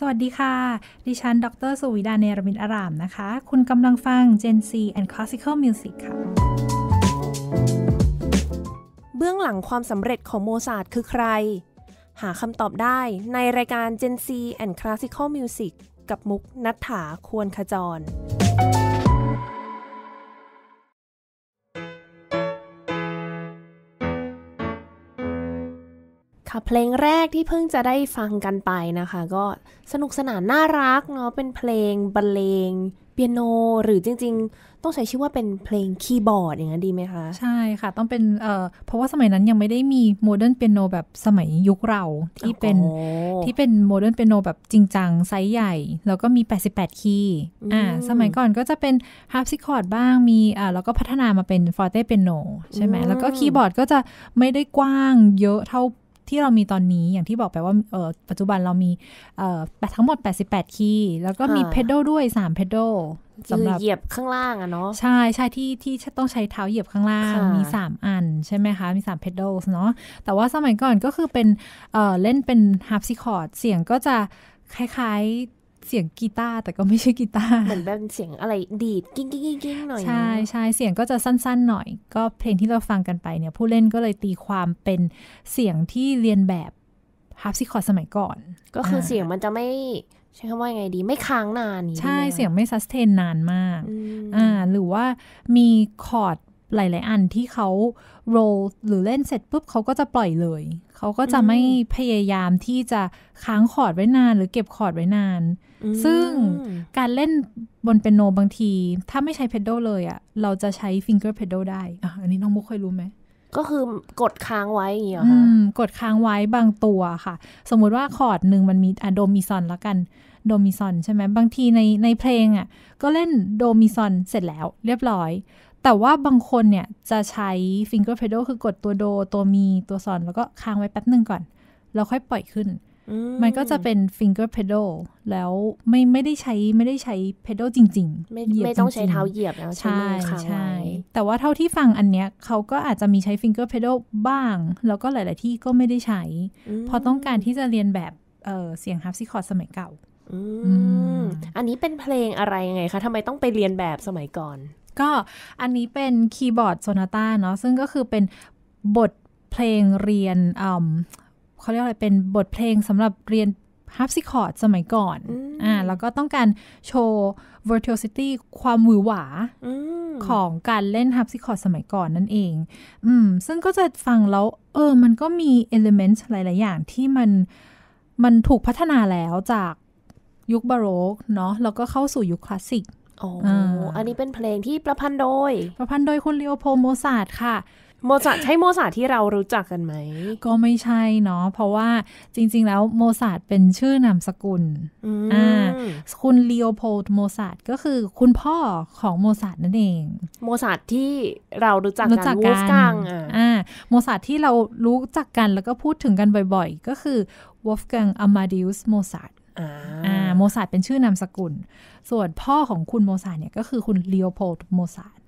สวัสดีค่ะ ดิฉัน ดร สุวิดา เนรมินอาราม นะคะ คุณกำลังฟัง Gen C and Classical Music ค่ะ เบื้องหลังความสำเร็จของโมซาร์ทคือใคร หาคำตอบได้ในรายการ Gen C and Classical Music กับมุกนัฐาควรขจรค่ะ เพลงแรกที่เพิ่งจะได้ฟังกันไปนะคะ ก็สนุกสนานน่ารักเนาะเป็นเพลงบรรเลงเปียโน หรือจริง ๆ ต้องใช้ชื่อว่าเป็นเพลงคีย์บอร์ดอย่างนั้นดีไหมคะ ใช่ค่ะ ต้องเป็นเอ่อเพราะว่าสมัยนั้นยังไม่ได้มีโมเดิร์นเปียโนแบบสมัยยุคเราที่เป็นที่เป็นโมเดิร์นเปียโนแบบจริงจังไซส์ใหญ่ แล้วก็มี 88 คีย์อ่าสมัยก่อนก็จะเป็นฮาร์ปซิคอร์ดบ้างมีอ่าแล้วก็พัฒนามาเป็นฟอร์เตเปียโนใช่ไหมแล้วก็คีย์บอร์ดก็จะไม่ได้กว้างเยอะเท่าที่เรามีตอนนี้อย่างที่บอกไปว่าเออปัจจุบันเรามีเออทั้งหมด 88 คีย์แล้วก็มีเพดโดลด้วย 3 เพดโดลสำหรับเหยียบข้างล่างอะเนาะใช่ใช่ที่ที่ต้องใช้เท้าเหยียบข้างล่างมี 3 อัน ใช่ไหมคะ มี 3 เพดเดลเนาะแต่ว่าสมัยก่อนก็คือเป็นเออเล่นเป็นฮาร์ปซิคอร์ดเสียงก็จะคล้าย ๆเสียงกีตาร์แต่ก็ไม่ใช่กีตาร์เหมือนแบบเสียงอะไรดีด กิ้งกิ้งกิ้งหน่อยใช่ใช่เสียงก็จะสั้น ๆ หน่อย ก็เพลงที่เราฟังกันไปเนี่ย ผู้เล่นก็เลยตีความเป็นเสียงที่เรียนแบบฮาร์ปซิคอร์ดสมัยก่อน ก็คือเสียงมันจะไม่ ใช้คำว่าไงดี ไม่ค้างนาน ใช่ เสียงไม่ซัสเทนนานมากอ่าหรือว่ามีคอร์ดหลายๆ อันที่เขาโรลหรือเล่นเสร็จปุ๊บเขาก็จะปล่อยเลย เขาก็จะไม่พยายามที่จะค้างคอร์ดไว้นาน หรือเก็บคอร์ดไว้นาน ซึ่งการเล่นบนเป็นโนบางที ถ้าไม่ใช้เพดโดเลยอะเราจะใช้ฟิงเกอร์เพดโดได้อ่ะอันนี้น้องมุกเคยรู้ไหม ก็คือกดค้างไว้อย่างเงี้ยค่ะกดค้างไว้บางตัวค่ะ สมมุติว่าคอร์ดหนึ่งมันมีอะโดมิซอนแล้วกัน โดมิซอนใช่ไหมบางทีในในเพลงอะ่ะก็เล่นโดมิซอนเสร็จแล้ว เรียบร้อยแต่ว่าบางคนเนี่ยจะใช้ finger pedal คือกดตัวโดตัวมีตัวสอนแล้วก็ค้างไว้แป๊บหนึ่งก่อน แล้วค่อยปล่อยขึ้นมันก็จะเป็น finger pedal แล้วไม่ไม่ได้ใช้ไม่ได้ใช้ pedal จริงๆไม่ไม่ต้องใช้เท้าเหยียบแล้วใช่ใช่ว้แต่ว่าเท่าที่ฟังอันเนี้ยเขาก็อาจจะมีใช้ finger pedal บ้าง แล้วก็หลาย ๆ ที่ก็ไม่ได้ใช้ พอต้องการที่จะเรียนแบบเเสียงฮับซิคอร์ดสมัยเก่าอันนี้เป็นเพลงอะไรยังไงคะทำไมต้องไปเรียนแบบสมัยก่อนก็อันนี้เป็นคีย์บอร์ดโซนาต้าเนาะซึ่งก็คือเป็นบทเพลงเรียนเขาเรียกอะไรเป็นบทเพลงสำหรับเรียนฮับซิคอร์ดสมัยก่อนอ่าแล้วก็ต้องการโชว์ virtuosity ความหวือหวาอของการเล่นฮับซิคอร์ดสมัยก่อนนั่นเองอืมซึ่งก็จะฟังแล้วเออ มันก็มี element หลาย ๆ อย่างที่มัน มันถูกพัฒนาแล้วจากยุคบาโรกเนาะแล้วก็เข้าสู่ยุคคลาสสิกอ๋ออันนี้เป็นเพลงที่ประพันธ์โดยประพันธ์โดยคุณเลโอโพโมซาดค่ะ โมซาดใช่โมซาดที่เรารู้จักกันไหม ก็ไม่ใช่เนาะเพราะว่าจริงๆแล้วโมซาดเป็นชื่อนามสกุลอ่าคุณเลโอโพโมซาดก็คือคุณพ่อของโมซาดนั่นเอง โมซาดที่เรารู้จักกันรูักันอ่าโมซาดที่เรารู้จักกันแล้วก็พูดถึงกันบ่อยๆ ก็คือวอฟกังอามาดิอุสโมซาดโมซาดเป็นชื่อนามสกุล ส่วนพ่อของคุณโมซาดเนี่ยก็คือคุณเลโอโพลโมซาด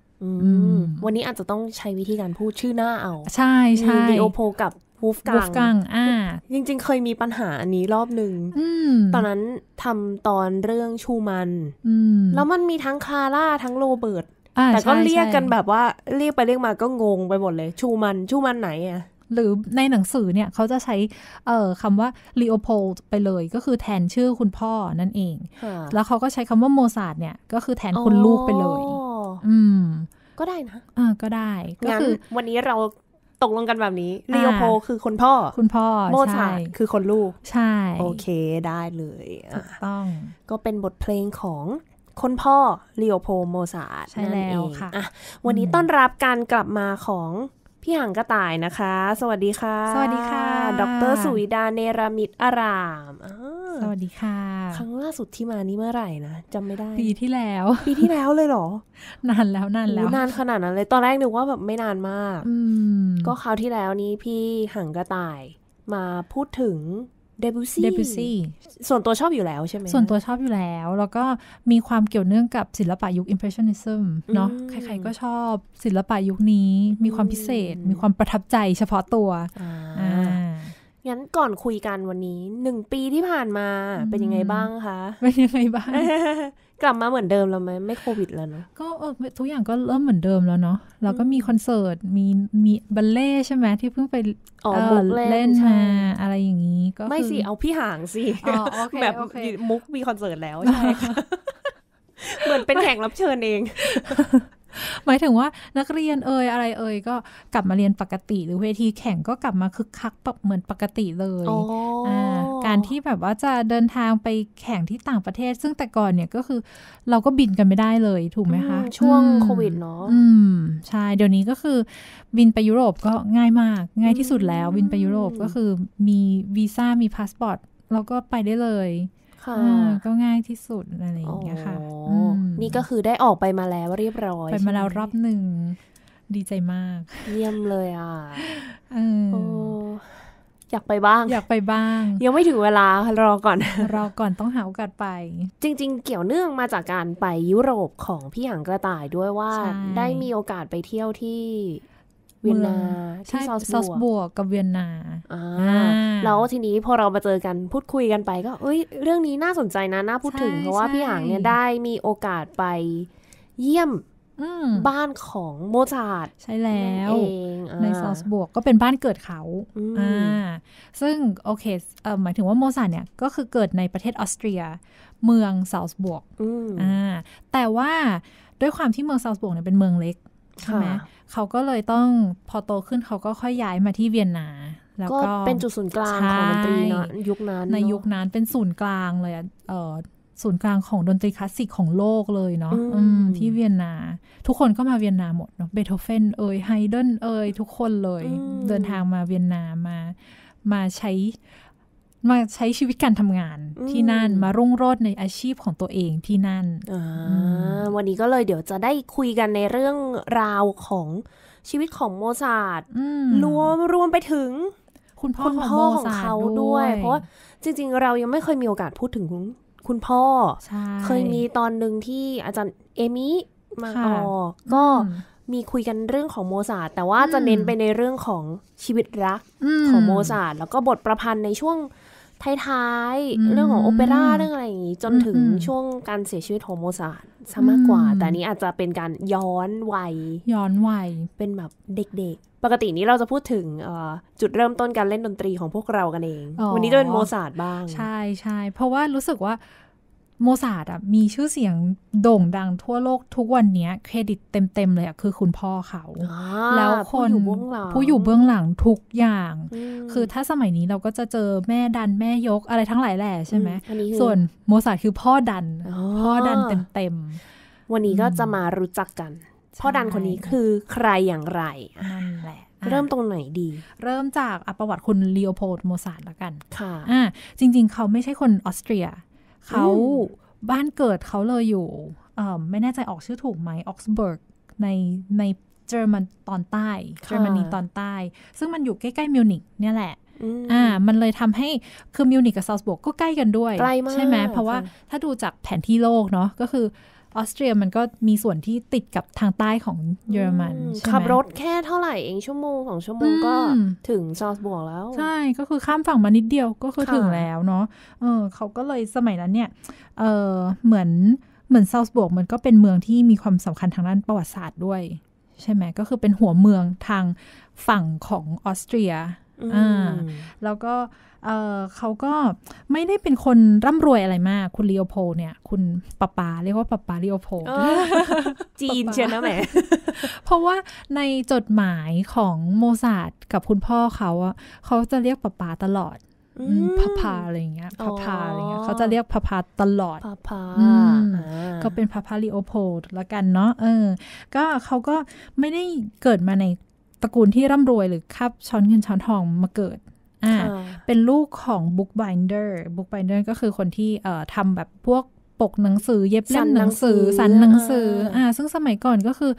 วันนี้อาจจะต้องใช้วิธีการพูดชื่อหน้าเอา ใช่ใช่เลโอโพลกับวูฟกังกงอ่าจริงๆเคยมีปัญหาอันนี้รอบหนึ่ง ตอนนั้นทำตอนเรื่องชูมัน แล้วมันมีทั้งคาร่าทั้งโรเบิร์ต แต่ก็เรียกกันแบบว่าเรียกไปเรียกมาก็งงไปหมดเลย ชูมันชูมันไหนอะหรือในหนังสือเนี่ยเขาจะใช้คำว่าลีโอโพลไปเลย ก็คือแทนชื่อคุณพ่อนั่นเอง แล้วเขาก็ใช้คำว่าโมซาดเนี่ย ก็คือแทนคุณลูกไปเลยอืมก็ได้นะอ่าก็ได้ก็คือวันนี้เราตกลงกันแบบนี้ลีโอโพลคือคุณพ่อคุณพ่อโมซาดคือคนลูกใช่ โอเคได้เลยถูกต้องก็เป็นบทเพลงของ คนพ่อลีโอโพโมซาดในั่นเองค่ะวันนี้ต้อนรับการกลับมาของพี่หางกระต่ายนะคะ สวัสดีค่ะ สวัสดีค่ะ ดรสุวิดาเนรมิตรอารามสวัสดีค่ะ ครั้งล่าสุดที่มานี่เมื่อไหร่นะจำไม่ได้ ปีที่แล้ว ปีที่แล้วเลยเหรอ นานแล้วนานแล้ว นานขนาดนั้นเลย ตอนแรกนึกว่าแบบไม่นานมากก็คราวที่แล้วนี้พี่หางกระต่าย มาพูดถึงเดบิวซี่เดบิวซี่ส่วนตัวชอบอยู่แล้วใช่ไหมส่วนตัวชอบอยู่แล้ว แล้วก็มีความเกี่ยวเนื่องกับศิลปะยุคอิมเพรสชันนิซึมเนาะ ใครๆก็ชอบศิลปะยุคนี้ มีความพิเศษ มีความประทับใจเฉพาะตัวงั้นก่อนคุยกันวันนี้หนึ่งปีที่ผ่านมาเป็นยังไงบ้างคะเป็นยังไงบ้าง กลับมาเหมือนเดิมแล้วไหมไม่โควิดแล้วเนาะก็ทุกอย่างก็เริ่มเหมือนเดิมแล้วเนาะแล้วก็มีคอนเสิร์ตมีมีบัลเล่ใช่ไหมที่เพิ่งไปออมุกเล่นมาอะไรอย่างนี้ ก็ไม่สิเอาพี่ห่างสิแบบมุกมีคอนเสิร์ตแล้วใช่เหมือนเป็นแขกรับเชิญเองหมายถึงว่านักเรียนเอ่ยอะไรเอ่ยก็กลับมาเรียนปกติ หรือเวทีแข่งก็กลับมาคึกคักบเหมือนปกติเลยการที่แบบว่าจะเดินทางไปแข่งที่ต่างประเทศ ซึ่งแต่ก่อนเนี่ยก็คือเราก็บินกันไม่ได้เลยถูกไหมคะ ช่วงโควิดเนาะอืมใช่เดี๋ยวนี้ก็คือบินไปยุโรปก็ง่ายมาก ง่ายที่สุดแล้วบินไปยุโรปก็คือมีวีซ่ามีพาสปอร์ตเราก็ไปได้เลย่ะก็ง่ายที่สุดอะไรอย่างเงี้ยค่ะนี่ก็คือได้ออกไปมาแล้วเรียบร้อยไปมาแล้วรอบหนึ่งดีใจมากเยี่ยมเลยอ่ะอยากไปบ้าง อยากไปบ้างยังไม่ถึงเวลารอก่อนรอก่อนต้องหาโอกาสไป จริง ๆ เกี่ยวเนื่องมาจากการไปยุโรปของพี่หางกระต่ายด้วยว่า ได้มีโอกาสไปเที่ยวที่เวียนนาที่ซอสบวกกับเวียนนาแล้วทีนี้พอเรามาเจอกันพูดคุยกันไปก็ เอ้ยเรื่องนี้น่าสนใจนะ น่าพูดถึงเพราะว่าพี่หางเนี่ยได้มีโอกาสไปเยี่ยมบ้านของโมจาร์ทใช่แล้ว ในซอสบวกก็เป็นบ้านเกิดเขาอ่าซึ่ง โอเค หมายถึงว่าโมซาร์ทเนี่ย ก็คือเกิดในประเทศออสเตรียเมืองซอสบวกอ่าแต่ว่าด้วยความที่เมืองซาวส์บวกเนี่ยเป็นเมืองเล็กใช่ไหมเขาก็เลยต้องพอโตขึ้นเขาก็ค่อยย้ายมาที่เวียนนาแล้วก็เป็นจุดศูนย์กลางของดนตรีนะยุคนั้นในยุคนั้นเป็นศูนย์กลางเลยเออศูนย์กลางของดนตรีคลาสสิกของโลกเลยเนาะที่เวียนนาทุกคนก็มาเวียนนาหมดเนาะเบโธเฟนเอ่ยไฮเดนเอ่ยทุกคนเลย เดินทางมาเวียนนามามาใช้มาใช้ชีวิตการทำงานที่นั่นมารุ่งโรจน์ในอาชีพของตัวเองที่นั่น วันนี้ก็เลยเดี๋ยวจะได้คุยกันในเรื่องราวของชีวิตของโมซาร์รวมรวมไปถึง คุณพ่อของอของเขาด้วย เพราะจริงๆเรายังไม่เคยมีโอกาสพูดถึงคุณพ่อ เคยมีตอนหนึ่งที่อาจารย์ เอมิมาออกก็มีคุยกันเรื่องของโมซาร์แต่ว่าจะเน้นไปในเรื่องของชีวิตรักของโมซาร์แล้วก็บทประพันธ์ในช่วงท้าย ๆ เรื่องของโอเปร่าเรื่องอะไรอย่างนี้ จนถึงช่วงการเสียชีวิตของโมซาร์ทซะมากกว่า แต่นี้อาจจะเป็นการย้อนวัยย้อนวัยเป็นแบบเด็กๆ ปกตินี้เราจะพูดถึงจุดเริ่มต้นการเล่นดนตรีของพวกเรากันเอง วันนี้จะเป็นโมซาร์ทบ้าง ใช่ใช่เพราะว่ารู้สึกว่าโมซาดอ่ะมีชื่อเสียงโด่งดังทั่วโลกทุกวันนี้เครดิตเต็มๆเลยอ่ะคือคุณพ่อเขาแล้วคนผู้อยู่เบื้องหลังทุกอย่าง คือถ้าสมัยนี้เราก็จะเจอแม่ดันแม่ยกอะไรทั้งหลายแหละใช่ไหมส่วนโมซาดคือพ่อดัน พ่อดันเต็มๆ วันนี้ก็จะมารู้จักกัน พ่อดันคนนี้คือใครอย่างไรนั่นแหละ เริ่มตรงไหนดี เริ่มจากประวัติคุณลีโอโพลโมซาร์ละกันค่ะอ่าจริง ๆ เขาไม่ใช่คนออสเตรียเขาบ้านเกิดเขาเลยอยู่ไม่แน่ใจออกชื่อถูกไหมออกซเบิร์กในในเยอรมันตอนใต้เยอรมนีตอนใต้ ซึ่งมันอยู่ใกล้ๆมิวนิกเนี่ยแหละอ่า มันเลยทำให้คือมิวนิกกับซาวส์บวกก็ใกล้กันด้วย ใช่ไหมเพราะว่าถ้าดูจากแผนที่โลกเนาะก็คือออสเตรียมันก็มีส่วนที่ติดกับทางใต้ของเยอรมันมขับรถแค่เท่าไหร่เองชั่วโมงสองชั่วโมงก็ถึงซอสบวกแล้ว ใช่ก็คือข้ามฝั่งมานิดเดียวก็คือถึงแล้วเนาะเออเขาก็เลยสมัยนั้นเนี่ยเออเหมือนเหมือนซาวส์บวกมันก็เป็นเมืองที่มีความสำคัญทางด้านประวัติศาสตร์ด้วย ใช่ไหมก็คือเป็นหัวเมืองทางฝั่งของออสเตรียอ่าแล้วก็เเขาก็ไม่ได้เป็นคนร่ำรวยอะไรมาก คุณลีโอโพเนี่ย คุณปาปาเรียกว่าปาปาลีโอโพจีนเชียวนะแหม เพราะว่าในจดหมายของโมซาดกับคุณพ่อเขาอะเขาจะเรียกปาปาตลอดพาพาอะไรเงี้ยพาพาอะไรเงี้ยเขาจะเรียกพาพาตลอดพาพาก็เป็นพาพาลิโอโพดละกันเนาะเออก็เขาก็ไม่ได้เกิดมาในตระกูลที่ร่ำรวยหรือคับช้อนเงินช้อนทองมาเกิด อ่า เป็นลูกของบุ b o นเดอร์ บุ๊ก o k นเดอร์ก็คือคนที่เอ่อทำแบบพวกปกหนังสือเย็บเล่มหนังสือ สันหนังสือ อ่า ซึ่งสมัยก่อนก็คือ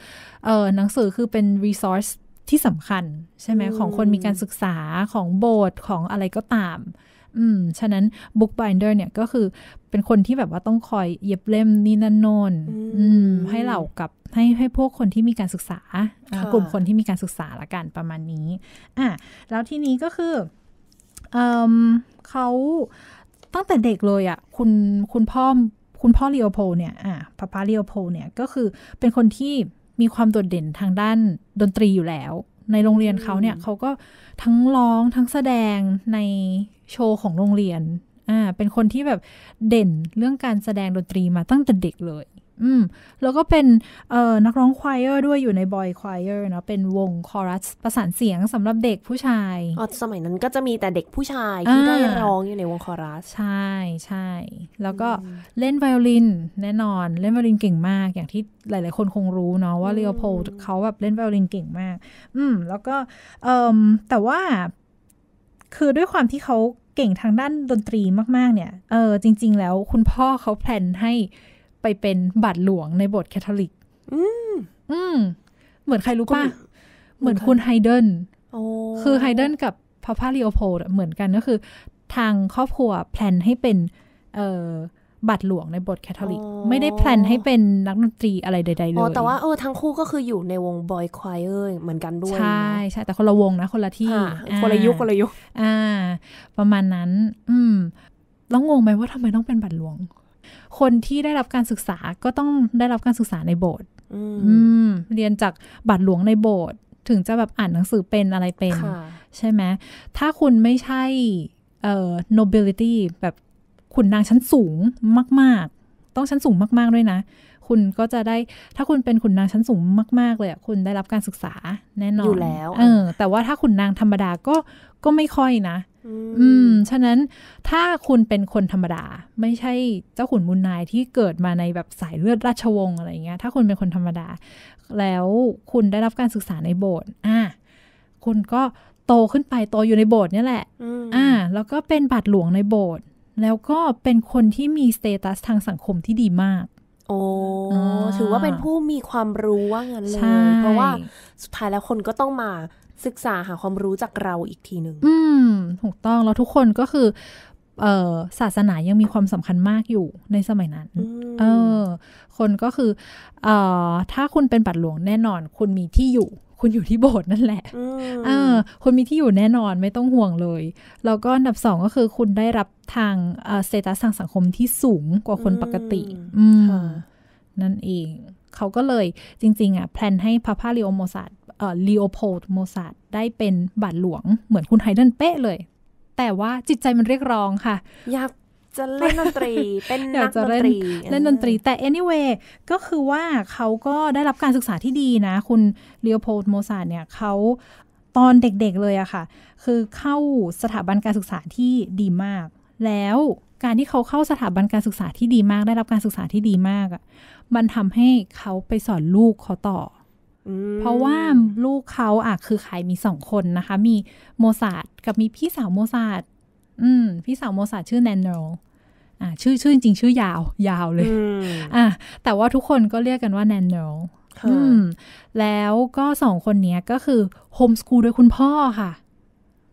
เอ่อหนังสือคือเป็นรีซอสที่สำคัญ ใช่ไหมของคนมีการศึกษาของโบสถ์ของอะไรก็ตามอืม ฉะนั้น bookbinder เนี่ย ก็คือเป็นคนที่แบบว่าต้องคอยเย็บเล่มนี่นั่นโนนอืมให้เหล่ากับให้ให้พวกคนที่มีการศึกษา กลุ่มคนที่มีการศึกษาละกันประมาณนี้อ่ะแล้วทีนี้ก็คือเออเขาตั้งแต่เด็กเลยอะ่ะคุณคุณพ่อคุณพ่อเลโอโพเนี่ยอ่ะพอพาเลโอโพเนี่ยก็คือเป็นคนที่มีความโดดเด่นทางด้านดนตรีอยู่แล้วในโรงเรียนเขาเนี่ยเขาก็ทั้งร้องทั้งแสดงในโชว์ของโรงเรียน อ่า เป็นคนที่แบบเด่นเรื่องการแสดงดนตรีมาตั้งแต่เด็กเลยอืมแล้วก็เป็นเอ่อนักร้องควายเออร์ ด้วยอยู่ในบอยควายเออร์เนาะเป็นวงคอรัสประสานเสียงสำหรับเด็กผู้ชายอ๋อสมัยนั้นก็จะมีแต่เด็กผู้ชายที่ได้ร้องอยู่ในวงคอรัสใช่ใช่แล้วก็เล่นไวโอลิน แน่นอนเล่นไวโอลินเก่งมาก อย่างที่หลาย ๆคนคงรู้เนาะว่าเรียโพลเขาแบบเล่นไวโอลินเก่งมาก อืม แล้วก็เอ่อแต่ว่า คือด้วยความที่เขาเก่งทางด้านดนตรีมากๆเนี่ยเออ จริงๆแล้วคุณพ่อเขาแพลนให้ไปเป็นบาทหลวงในโบสถ์แคทอลิก อืม อืม เหมือนใครรู้ป่ะ เหมือนคุณไฮเดนคือไฮเดนกับพระพาลิโอโพลเหมือนกันก็คือ ทางครอบครัวแพลนให้เป็นเอ่อบัตรหลวงในบทแคทอลิก ไม่ได้แพลนให้เป็นนักดนตรีอะไรใดๆเลยแต่ว่าเออ ทั้งคู่ก็คืออยู่ในวงบอยควายเออเหมือนกันด้วย ใช่ใช่แต่คนละวงนะ คนละที่ คนละยุค คนละยุค อ่า ประมาณนั้น อืมแล้วงงไหมว่าทำไมต้องเป็นบัตรหลวงคนที่ได้รับการศึกษาก็ต้องได้รับการศึกษาในโบสถ์เรียนจากบัตรหลวงในโบสถ์ถึงจะแบบอ่านหนังสือเป็นอะไรเป็น ใช่ไหมถ้าคุณไม่ใช่เอ่อ nobility แบบขุนนางชั้นสูงมากๆ ต้องชั้นสูงมากๆด้วยนะคุณก็จะได้ถ้าคุณเป็นขุนนางชั้นสูงมาก ๆ เลยคุณได้รับการศึกษาแน่นอนอยู่แล้วเออแต่ว่าถ้าขุนนางธรรมดาก็ก็ไม่ค่อยนะ อืมฉะนั้นถ้าคุณเป็นคนธรรมดา ไม่ใช่เจ้าขุนมุนนายที่เกิดมาในแบบสายเลือดราชวงศ์อะไรเงี้ยถ้าคุณเป็นคนธรรมดา แล้วคุณได้รับการศึกษาในโบสถ์อ่ะคุณก็โตขึ้นไป โตอยู่ในโบสถ์นี่แหละอ่า แล้วก็เป็นบาทหลวงในโบสถ์แล้วก็เป็นคนที่มีสเตตัสทางสังคมที่ดีมากโอ้ ถือว่าเป็นผู้มีความรู้ว่างั้นเลย เพราะว่าสุดท้ายแล้วคนก็ต้องมาศึกษาหาความรู้จากเราอีกทีหนึ่งอืมถูกต้อง แล้วทุกคนก็คือศาสนายังมีความสำคัญมากอยู่ในสมัยนั้น เออคนก็คืออถ้าคุณเป็นปัตหลวงแน่นอนคุณมีที่อยู่คุณอยู่ที่โบสถ์นั่นแหละอ่าคุณมีที่อยู่แน่นอนไม่ต้องห่วงเลย แล้วก็อันดับสองก็คือคุณได้รับทางเซตัสทางสังคมที่สูงกว่าคนปกติ อืมนั่นเอง เขาก็เลยจริงๆ อ่ะแพลนให้พระพาลิโอโมซาดเอ่อลีโอโพดโมซาดได้เป็นบาทหลวงเหมือนคุณไฮเดนเป๊ะเลย แต่ว่าจิตใจมันเรียกร้องค่ะอยากจะเล่นดนตรี เป็นนักดนตรีเล่นดนตรี แต่ anyway ก็คือว่าเขาก็ได้รับการศึกษาที่ดีนะ คุณเลีอโพลโมซาเนี่ยเขาตอนเด็กๆเลยอะค่ะ คือเข้าสถาบันการศึกษาที่ดีมาก แล้วการที่เขาเข้าสถาบันการศึกษาที่ดีมาก ได้รับการศึกษาที่ดีมากอะมันทำให้เขาไปสอนลูกเขาต่อเพราะว่าลูกเขาอะคือใครมีสองคนนะคะมีโมซาดกับมีพี่สาวโมซาดอืมพี่สาวโมซาชื่อแนนโนอ่าชื่อชื่อจริงชื่อยาว ยาวเลย อ่าแต่ว่าทุกคนก็เรียกกันว่าแนนโนอืม แล้วก็สองคนนี้ก็คือโฮมสกูลโดยคุณพ่อค่ะ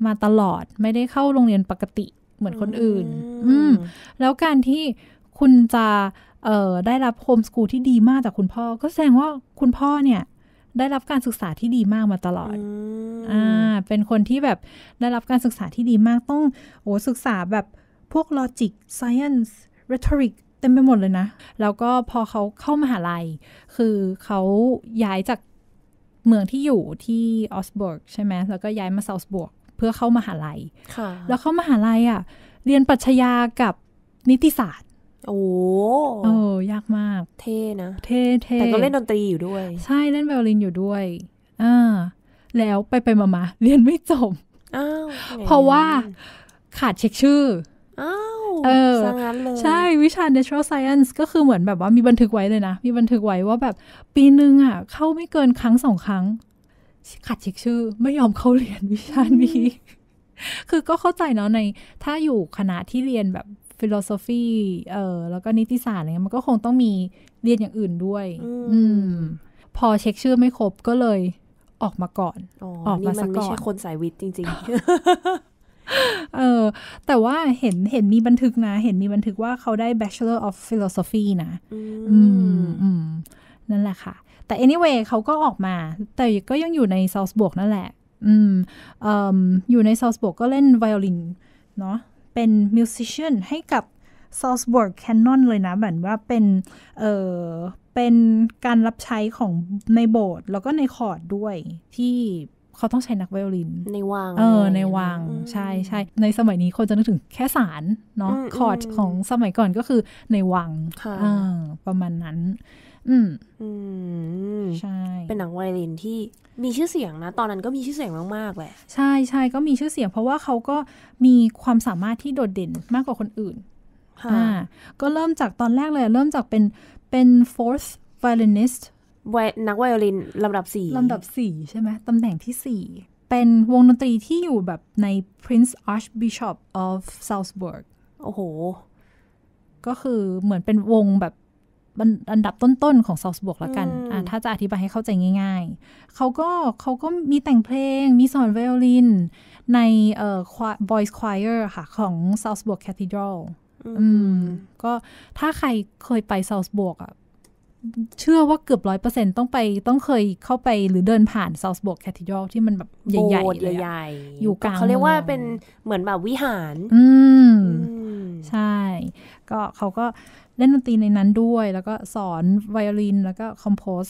มาตลอดไม่ได้เข้าโรงเรียนปกติเหมือนคนอื่น อืม แล้วการที่คุณจะ เอ่อ ได้รับโฮมสกูลที่ดีมากจากคุณพ่อ ก็แสดงว่าคุณพ่อเนี่ยได้รับการศึกษาที่ดีมากมาตลอด อ่า เป็นคนที่แบบได้รับการศึกษาที่ดีมากต้องโอ้ศึกษาแบบพวกลอจิก ไซเอนส์เรทอริกเต็มไปหมดเลยนะ แล้วก็พอเขาเข้ามาหาลัย คือเขาย้ายจากเมืองที่อยู่ที่ออสบอร์กใช่ไหม แล้วก็ย้ายมาเซาส์บวกเพื่อเข้ามาหาลัย ค่ะ แล้วเข้ามาหาลัยอ่ะ เรียนปรัชญากับนิติศาสตร์โอ้เออยากมาก เท่นะ เท่เท่ แต่ก็เล่นดนตรีอยู่ด้วย ใช่เล่นไวโอลินอยู่ด้วย อ่าแล้วไปไปมามาเรียนไม่จบ อ้าว เพราะว่า ขาดเช็คชื่อ อ้าว เออใช่วิชา natural science ก็คือเหมือนแบบว่ามีบันทึกไว้เลยนะ มีบันทึกไว้ว่าแบบ ปีหนึ่งอ่ะ เข้าไม่เกินครั้งสองครั้งขัดเช็คชื่อ ไม่ยอมเข้าเรียนวิชานี้ คือก็เข้าใจเนาะใน ถ้าอยู่คณะที่เรียนแบบฟิโลโซฟีเออแล้วก็นิติศาสตร์อะไรเงี้ยมันก็คงต้องมีเรียนอย่างอื่นด้วย อืม พอเช็คชื่อไม่ครบก็เลยออกมาก่อน อออกมาสัก่อนไม่ใช่คนสายวิทย์จริง ๆ เออ แต่ว่าเห็น เห็นมีบันทึกนะ เห็นมีบันทึกว่าเขาได้ Bachelor of Philosophy นะ อืม อืม นั่นแหละค่ะ แต่ anyway เขาก็ออกมา แต่ก็ยังอยู่ในซาวส์บวกนั่นแหละ อืมอมอยู่ในซาวส์บวกก็เล่นไวโอลิน เนาะเป็นมิวสิชันให้กับ s a l ส b u r g Canon เลยนะเหมือนว่าเป็นเออเป็นการรับใช้ของในโบสถ์แล้วก็ในคอร์ดด้วยที่เขาต้องใช้นักไวโอลิน ในวังเออในวังใช่ใช่ในสมัยนี้คนจะนึกถึงแค่สารเนาะคอร์ดของสมัยก่อนก็คือในวังประมาณนั้นอืมอืมใช่เป็นหนังไวลินที่มีชื่อเสียงนะ ตอนนั้นก็มีชื่อเสียงมาก ๆ แหละ ใช่ใช่ก็มีชื่อเสียง เพราะว่าเขาก็มีความสามารถที่โดดเด่นมากกว่าคนอื่นอ่าก็เริ่มจากตอนแรกเลย เริ่มจากเป็นเป็น fourth violinist นักไวโอลินลำดับสี่ลำดับสี่ใช่ไหมตำแหน่งที่สี่เป็นวงดนตรีที่อยู่แบบใน Prince Archbishop of Salzburg โอ้โหก็คือเหมือนเป็นวงแบบอันดับต้นๆของซาวส์บวกแล้วกัน ถ้าจะอธิบายให้เข้าใจง่าย ๆ เขาก็เขาก็มีแต่งเพลง มีสอนไวโอลิน ในเอ่อ e o y s choir ค่ะของซาวส์บวกแคท t ด e d r อืม ก็ถ้าใครเคยไปซาวส์บวกอ่ะ เชื่อว่าเกือบร้อยเปอร์เซ็นต้องไปต้องเคยเข้าไปหรือเดินผ่านซาวส์บวกแคท t ดอ d r ที่มันแบบใหญ่ๆเลยอยู่กลางเขาเรียกว่าเป็นเหมือนแบบวิหาร อืมก็เขาก็เล่นดนตรีในนั้นด้วยแล้วก็สอนไวโอลินแล้วก็คอมโพส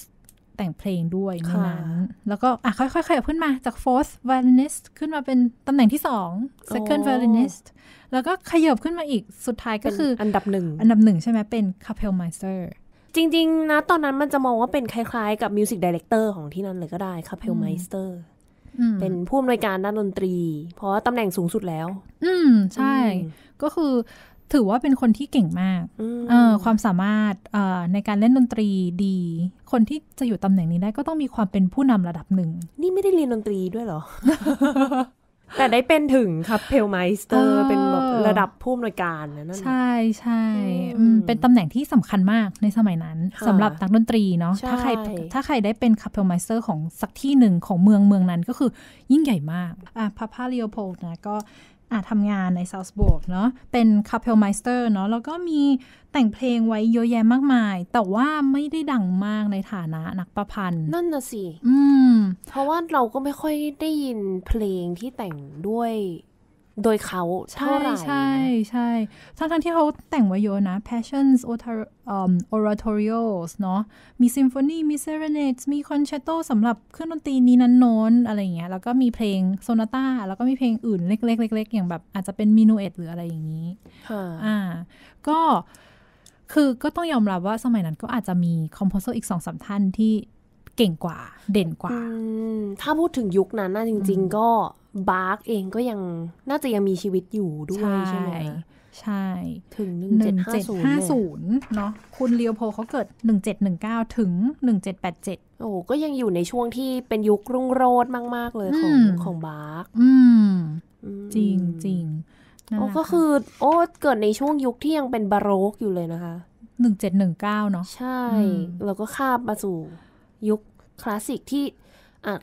แต่งเพลงด้วยในนั้นแล้วก็อ่ะค่อยๆขยับขึ้นมาจาก fourth violinist ขึ้นมาเป็นตำแหน่งที่สอง second violinist แล้วก็ขยับขึ้นมาอีกสุดท้ายก็คืออันดับหนึ่ง อันดับหนึ่งใช่ไหมเป็น Kapellmeister จริงๆนะ ตอนนั้นมันจะมองว่าเป็นคล้าย ๆ กับมิวสิกดี렉เตอร์ของที่นั่นเลยก็ได้ Kapellmeister เป็นผู้อำนวยการด้านดนตรีเพราะตำแหน่งสูงสุดแล้วอืมใช่ก็คือถือว่าเป็นคนที่เก่งมากเออความสามารถในการเล่นดนตรีดี คนที่จะอยู่ตำแหน่งนี้ได้ก็ต้องมีความเป็นผู้นำระดับหนึ่ง นี่ไม่ได้เรียนดนตรีด้วยหรอ แต่ได้เป็นถึงครับเพลไมสเตอร์ เป็นระดับผู้อำนวยการนั่น ใช่ใช่ เป็นตำแหน่งที่สำคัญมากในสมัยนั้นสำหรับนักดนตรีเนาะ ถ้าใคร ถ้าใครได้เป็นคัพเพลไมสเตอร์ของสักที่หนึ่งของเมืองเมืองนั้นก็คือ ยิ่งใหญ่มากอ่ะพาพาเลโอโพลนะก็อาทำงานในซาวส์บวกเนาะ เป็นคาเพลไมสเตอร์เนาะ แล้วก็มีแต่งเพลงไว้เยอะแยะมากมาย แต่ว่าไม่ได้ดังมากในฐานะนักประพันธ์ นั่นน่ะสิ อืม เพราะว่าเราก็ไม่ค่อยได้ยินเพลงที่แต่งด้วยโดยเขาเท่าไหร่ใช่ใช่ทั้งทั้งที่เขาแต่งไว้เยอะนะ passions oratorios เนาะมี symphony มี serenades มี concerto สำหรับเครื่องดนตรีนี้นั้นโน้นอะไรอย่างเงี้ยแล้วก็มีเพลงโซนาต้าแล้วก็มีเพลงอื่น เล็กๆเล็กๆอย่างแบบ อาจจะเป็นมินูเอตหรืออะไรอย่างนี้อ่า ก็คือก็ต้องยอมรับว่าสมัยนั้นก็อาจจะมีคอมโพเซอร์อีกสองสาท่าน ที่เก่งกว่าเด่นกว่าถ้าพูดถึงยุคนั้นนะจริง ๆ ก็บาร์กเองก็ยังน่าจะยังมีชีวิตอยู่ด้วยใช่ไหม ใช่ ถึง 1750 เนาะคุณเลียวโพเขาเกิด 1719 ถึง 1787 โอ้ก็ยังอยู่ในช่วงที่เป็นยุครุ่งโรจน์มากๆ เลยของของบาร์กอืม จริงจริงโอ้ก็คือโอ้เกิดในช่วงยุคที่ยังเป็นบาโรกอยู่เลยนะคะ 1719 เนาะใช่ แล้วก็ข้ามมาสู่ยุคคลาสสิกที่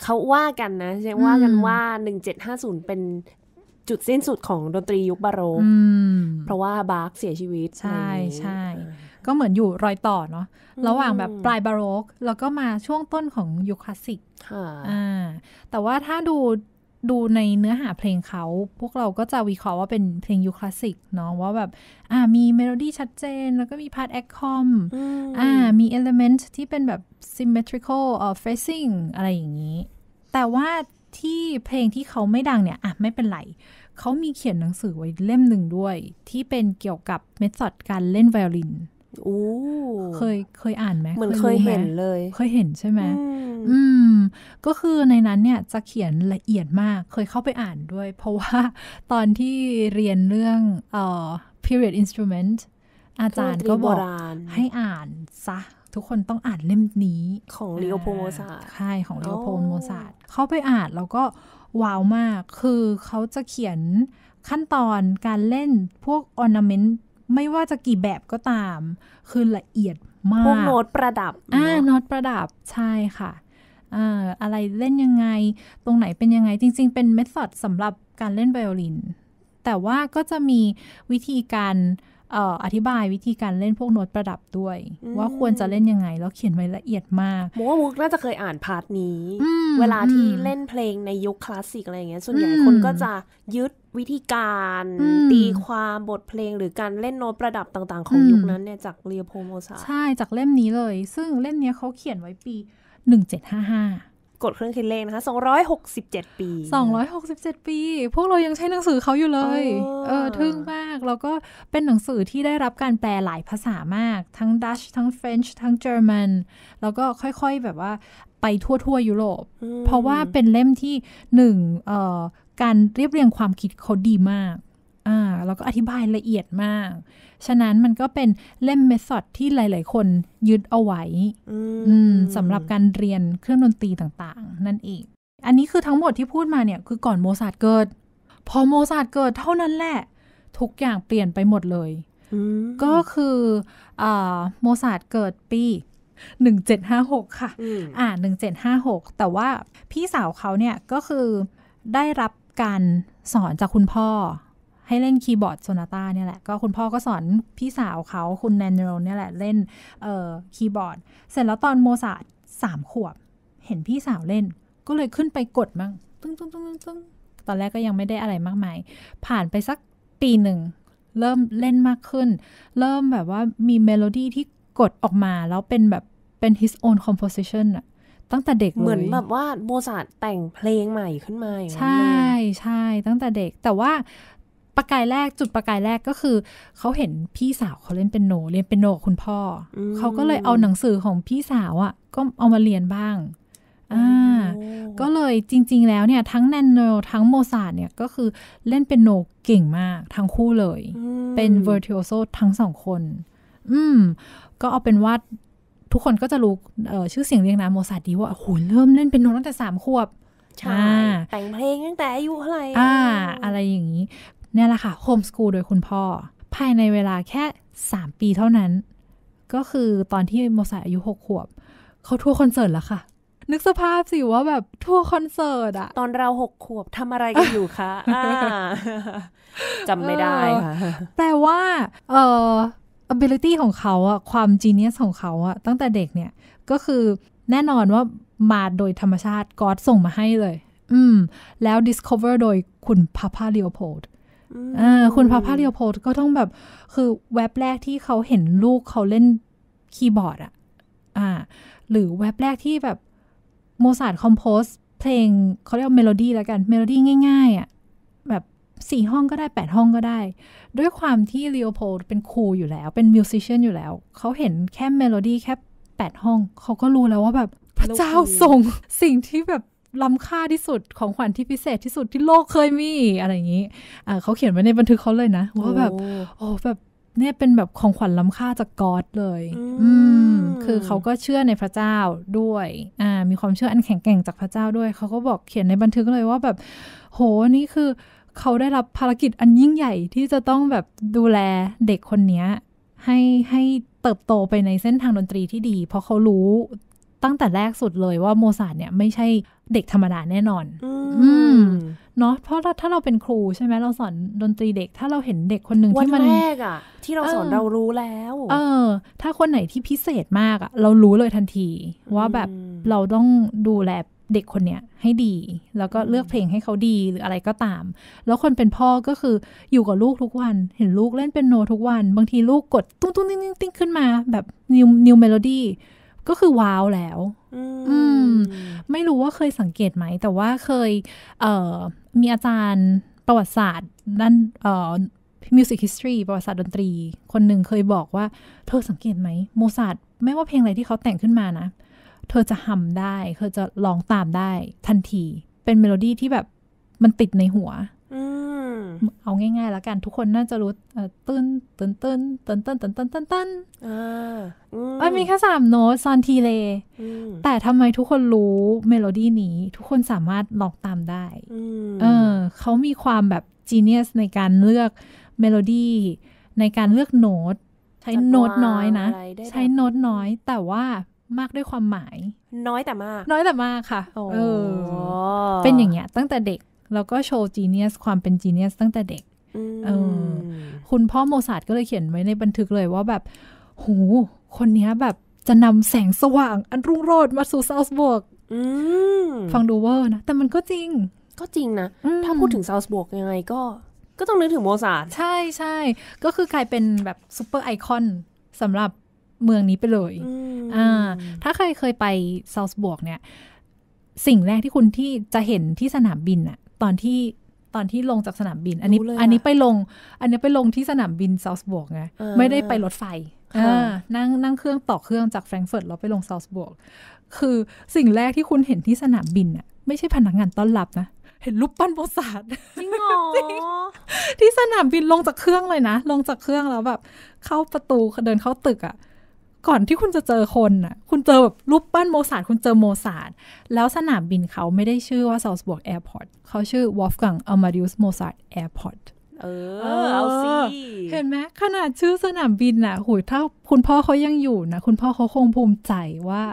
เขาว่ากันนะเช่ว่ากันว่า 1750 เป็น จุดสิ้นสุดของดนตรียุคบาโรกเพราะว่าบาร์กเสียชีวิตใช่ ใช่ ก็เหมือนอยู่รอยต่อเนาะระหว่างแบบปลายบาโรก แล้วก็มาช่วงต้นของยุคคลาสสิกแต่ว่าถ้าดูดูในเนื้อหาเพลงเขา พวกเราก็จะวิเคราะห์ว่าเป็นเพลงยุคคลาสสิกเนาะว่าแบบ อ่ามีเมโลดี้ชัดเจน แล้วก็มีพาร์ทแอคคอม อ่า มีเอลเมนต์ที่เป็นแบบ symmetrical or phrasing อะไรอย่างนี้ แต่ว่าที่เพลงที่เขาไม่ดังเนี่ย อ่ะ ไม่เป็นไรเขามีเขียนหนังสือไว้เล่มหนึ่งด้วย ที่เป็นเกี่ยวกับเมธอดการเล่นไวโอลินอ้เคยเคยอ่านไหมเหมือนเคยเห็นเลย เคยเห็นใช่ไหมอืม ก็คือในนั้นเนี่ย จะเขียนละเอียดมาก เคยเข้าไปอ่านด้วย เพราะว่าตอนที่เรียนเรื่องเอ่อ period instrument อาจารย์ก็บอก ให้อ่านซะ ทุกคนต้องอ่านเล่มนี้ของลิโอโพโมซา ใช่ของลิโอโพโมซาเข้าไปอ่านแล้วก็ว้าวมาก คือเขาจะเขียนขั้นตอนการเล่นพวกออนาเมนต์ไม่ว่าจะกี่แบบก็ตาม คือละเอียดมาก พวกโน้ตประดับ อ่า โน้ตประดับ ใช่ค่ะอ่อะไรเล่นยังไง ตรงไหนเป็นยังไง จริงๆ เป็นเมธอดสำหรับการเล่นไวโอลิน แต่ว่าก็จะมีวิธีการอธิบายวิธีการเล่นพวกโน้ตประดับด้วย ว่าควรจะเล่นยังไง แล้วเขียนไว้ละเอียดมากมุกมุกน่าจะเคยอ่านพาร์ทนี้ เวลาที่เล่นเพลงในยุคคลาสสิกอะไรอย่างเงี้ย ส่วนใหญ่คนก็จะยึดวิธีการ ตีความบทเพลงหรือการเล่นโน้ตประดับต่าง ๆ ของยุคนั้นเนี่ย จากเรียโพโมซาใช่ จากเล่มนี้เลย ซึ่งเล่มนี้เขาเขียนไว้ปี 1755 กดเครื่องคิดเลขนะคะ 267 ปี 267 ปี พวกเรายังใช้หนังสือเขาอยู่เลย เออทึ่งมากแล้วก็เป็นหนังสือที่ได้รับการแปลหลายภาษามาก ทั้งดัชทั้งเฟรนช์ทั้งเยอรมันแล้วก็ค่อยๆแบบว่าไปทั่วๆยุโรป เพราะว่าเป็นเล่มที่หนึ่งเออการเรียบเรียงความคิดเขาดีมาก อ่า แล้วก็อธิบายละเอียดมาก ฉะนั้นมันก็เป็นเล่มเมธอดที่หลายๆ คนยึดเอาไว้สำหรับการเรียนเครื่องดนตรีต่างๆ นั่นเอง อันนี้คือทั้งหมดที่พูดมาเนี่ยคือก่อนโมซาร์เกิด พอโมซาร์เกิดเท่านั้นแหละ ทุกอย่างเปลี่ยนไปหมดเลย ก็คืออโมซาร์เกิดปี 1756ค่ะ อ่า1756แต่ว่าพี่สาวเขาเนี่ยก็คือได้รับการสอนจากคุณพ่อ ให้เล่นคีย์บอร์ดโซนาต้าเนี่ยแหละ ก็คุณพ่อก็สอนพี่สาวเขาคุณแนนโรนเนี่ยแหละ เล่นเอ่อคีย์บอร์ด เสร็จแล้วตอนโมซาสามขวบ เห็นพี่สาวเล่นก็เลยขึ้นไปกดมั้งตึ้งตึ้งตึ้งตึ้งตอนแรกก็ยังไม่ได้อะไรมากมาย ผ่านไปสักปีหนึ่ง เริ่มเล่นมากขึ้น เริ่มแบบว่ามีเมโลดี้ที่กดออกมาแล้วเป็นแบบเป็น his own composition อะตั้งแต่เด็กเหมือนแบบว่าโมซาร์แต่งเพลงใหม่ขึ้นมาใช่ใช่ ตั้งแต่เด็กแต่ว่า ประกายแรกจุดประกายแรกก็คือ เขาเห็นพี่สาวเขาเล่นเป็นโนเรียนเป็นโนคุณพ่ออเขาก็เลยเอาหนังสือของพี่สาวอะ่ะ ก็เอามาเรียนบ้างอ่าก็เลยจริงๆ แล้วเนี่ย ทั้งแนนโนทั้งโมซาร์เนี่ย ก็คือเล่นเป็นโนเก่งมาก ทั้งคู่เลย เป็นเวอร์ทิโอโซทั้งสองคนอืมก็เอาเป็นว่าทุกคนก็จะรู้ชื่อเสียงเรียงนามโมซาดีว่าโอ้โหเริ่มเล่นเป็นโนตั้งแต่สามขวบ ใช่ แต่งเพลงตั้งแต่อายุเท่าไหร่อ่า อะไรอย่างนี้ เนี่ยแหละค่ะโฮมสกูลโดยคุณพ่อ ภายในเวลาแค่ 3 ปีเท่านั้น ก็คือตอนที่โมซาอายุ 6 ขวบ เขาทัวร์คอนเสิร์ตแล้วค่ะ นึกสภาพสิว่าแบบทัวร์คอนเสิร์ตอะ ตอนเราหกขวบทำอะไรกันอยู่คะจำไม่ได้ค่ะแปลว่าเออ ability ของเขาอะความ genius ของเขาอะ ตั้งแต่เด็กเนี่ย ก็คือแน่นอนว่ามาโดยธรรมชาติก็อดส่งมาให้เลย อืม แล้ว discover โดยคุณพาพาเลียโพดคุณพาพาเลียโพดก็ต้องแบบ คือเว็บแรกที่เขาเห็นลูกเขาเล่นคีย์บอร์ดอะอ่า หรือเว็บแรกที่แบบโมซาร์ทคอมโพสเพลงเขาเรียกเมโลดี้แล้วกัน เมโลดี้ง่ายๆอะสี่ห้องก็ได้ 8 ห้องก็ได้ด้วยความที่เลโอโพลเป็นครูอยู่แล้ว เป็นมิวสิชันอยู่แล้วเขาเห็นแค่เมโลดี้แค่8ห้องเขาก็รู้แล้วว่าแบบพระเจ้าส่งสิ่งที่แบบล้ำค่าที่สุดของขวัญที่พิเศษที่สุดที่โลกเคยมีอะไรอย่างนี้เขาเขียนไว้ในบันทึกเขาเลยนะว่าแบบโอ้แบบเนี่ยเป็นแบบของขวัญล้ำค่าจากกอดเลย อืมคือเขาก็เชื่อในพระเจ้าด้วยอ่ามีความเชื่ออันแข็งแกร่งจากพระเจ้าด้วยเขาก็บอกเขียนในบันทึกเลยว่าแบบ โหนี่คือเขาได้รับภารกิจอันยิ่งใหญ่ที่จะต้องแบบดูแลเด็กคนนี้ให้ให้เติบโตไปในเส้นทางดนตรีที่ดี เพราะเขารู้ตั้งแต่แรกสุดเลยว่าโมซาร์ทเนี่ยไม่ใช่เด็กธรรมดาแน่นอนอืมเนาะเพราะถ้าเราเป็นครูใช่ไหมเราสอนดนตรีเด็ก ถ้าเราเห็นเด็กคนหนึ่งที่มันวันแรกอะที่เราสอนเรารู้แล้ว เออ ถ้าคนไหนที่พิเศษมากอะเรารู้เลยทันที ว่าแบบเราต้องดูแลเด็กคนเนี้ยให้ดีแล้วก็เลือกเพลงให้เขาดีหรืออะไรก็ตาม แล้วคนเป็นพ่อก็คืออยู่กับลูกทุกวันเห็นลูกเล่นเป็นโนทุกวัน บางทีลูกกดตุ้งตุ้งติ้งติ้งขึ้นมาแบบนิวนิวเมโลดี้ก็คือว้าวแล้ว อืมไม่รู้ว่าเคยสังเกตไหม แต่ว่าเคยเอ่อมีอาจารย์ประวัติศาสตร์ด้านเอ่อิวสิกฮิสตอรีประวัติศาสตร์ดนตรี คนหนึ่งเคยบอกว่าเธอสังเกตไหมโมซาร์ทไม่ว่าเพลงอะไรที่เขาแต่งขึ้นมานะเธอจะหำได้ เธอจะร้องตามได้ทันที เป็นเมโลดี้ที่แบบมันติดในหัว เอาง่าย ๆ แล้วกัน ทุกคนน่าจะรู้ตื้นตื้นตื้นตื้นตื้นตื้นตื้นตื้นตื้นมันมีแค่สามโน้ตซอนทีเลแต่ทำไมทุกคนรู้เมโลดี้นี้ ทุกคนสามารถลองตามได้เออเขามีความแบบจีเนียสในการเลือกเมโลดี้ในการเลือกโน้ต ใช้โน้ตน้อยนะ ใช้โน้ตน้อย แต่ว่ามากด้วยความหมาย น้อยแต่มากน้อยแต่มากค่ะเป็นอย่างเงี้ยตั้งแต่เด็กแล้วก็โชว์จีเนียสความเป็นจีเนียสตั้งแต่เด็กคุณพ่อโมซาดก็เลยเขียนไว้ในบันทึกเลยว่าแบบโหคนเนี้ยแบบจะนำแสงสว่าง อันรุ่งโรจน์มาสู่ซาวส์บวกฟังดูเวอร์นะ แต่มันก็จริง ก็จริงนะ ถ้าพูดถึงซาวส์บวกยังไงก็ ก็ต้องนึกถึงโมซาดใช่ใช่ก็คือกลายเป็นแบบซูเปอร์ไอคอนสำหรับเมืองนี้ไปเลย อ่า ถ้าใครเคยไปเซาส์บวกเนี่ย สิ่งแรกที่คุณที่จะเห็นที่สนามบินอะตอนที่ตอนที่ลงจากสนามบินอันนี้อันนี้ไปลงอันนี้ไปลงที่สนามบินเซาส์บวกไงไม่ได้ไปรถไฟนั่งนั่งเครื่องต่อเครื่องจากแฟรงก์เฟิร์ตเราไปลงเซาส์บวกคือสิ่งแรกที่คุณเห็นที่สนามบินอะไม่ใช่พนักงานต้อนรับนะเห็นรูปปั้นโบสถ์จริงหรอที่สนามบินลงจากเครื่องเลยนะลงจากเครื่องแล้วแบบเข้าประตู เดินเข้าตึกอะก่อนที่คุณจะเจอคนน่ะ คุณเจอแบบรูปปั้นโมซาดคุณเจอโมซาดแล้วสนามบินเขาไม่ได้ชื่อว่าซาลส์บวกแอร์พอร์ตเขาชื่อวอล์ฟกังอัลมาดิอุสโมซาดแอร์พอร์ตเออเอาสิ เห็นไหมขนาดชื่อสนามบินน่ะหุยถ้าคุณพ่อเขายังอยู่นะ คุณพ่อเขาคงภูมิใจว่า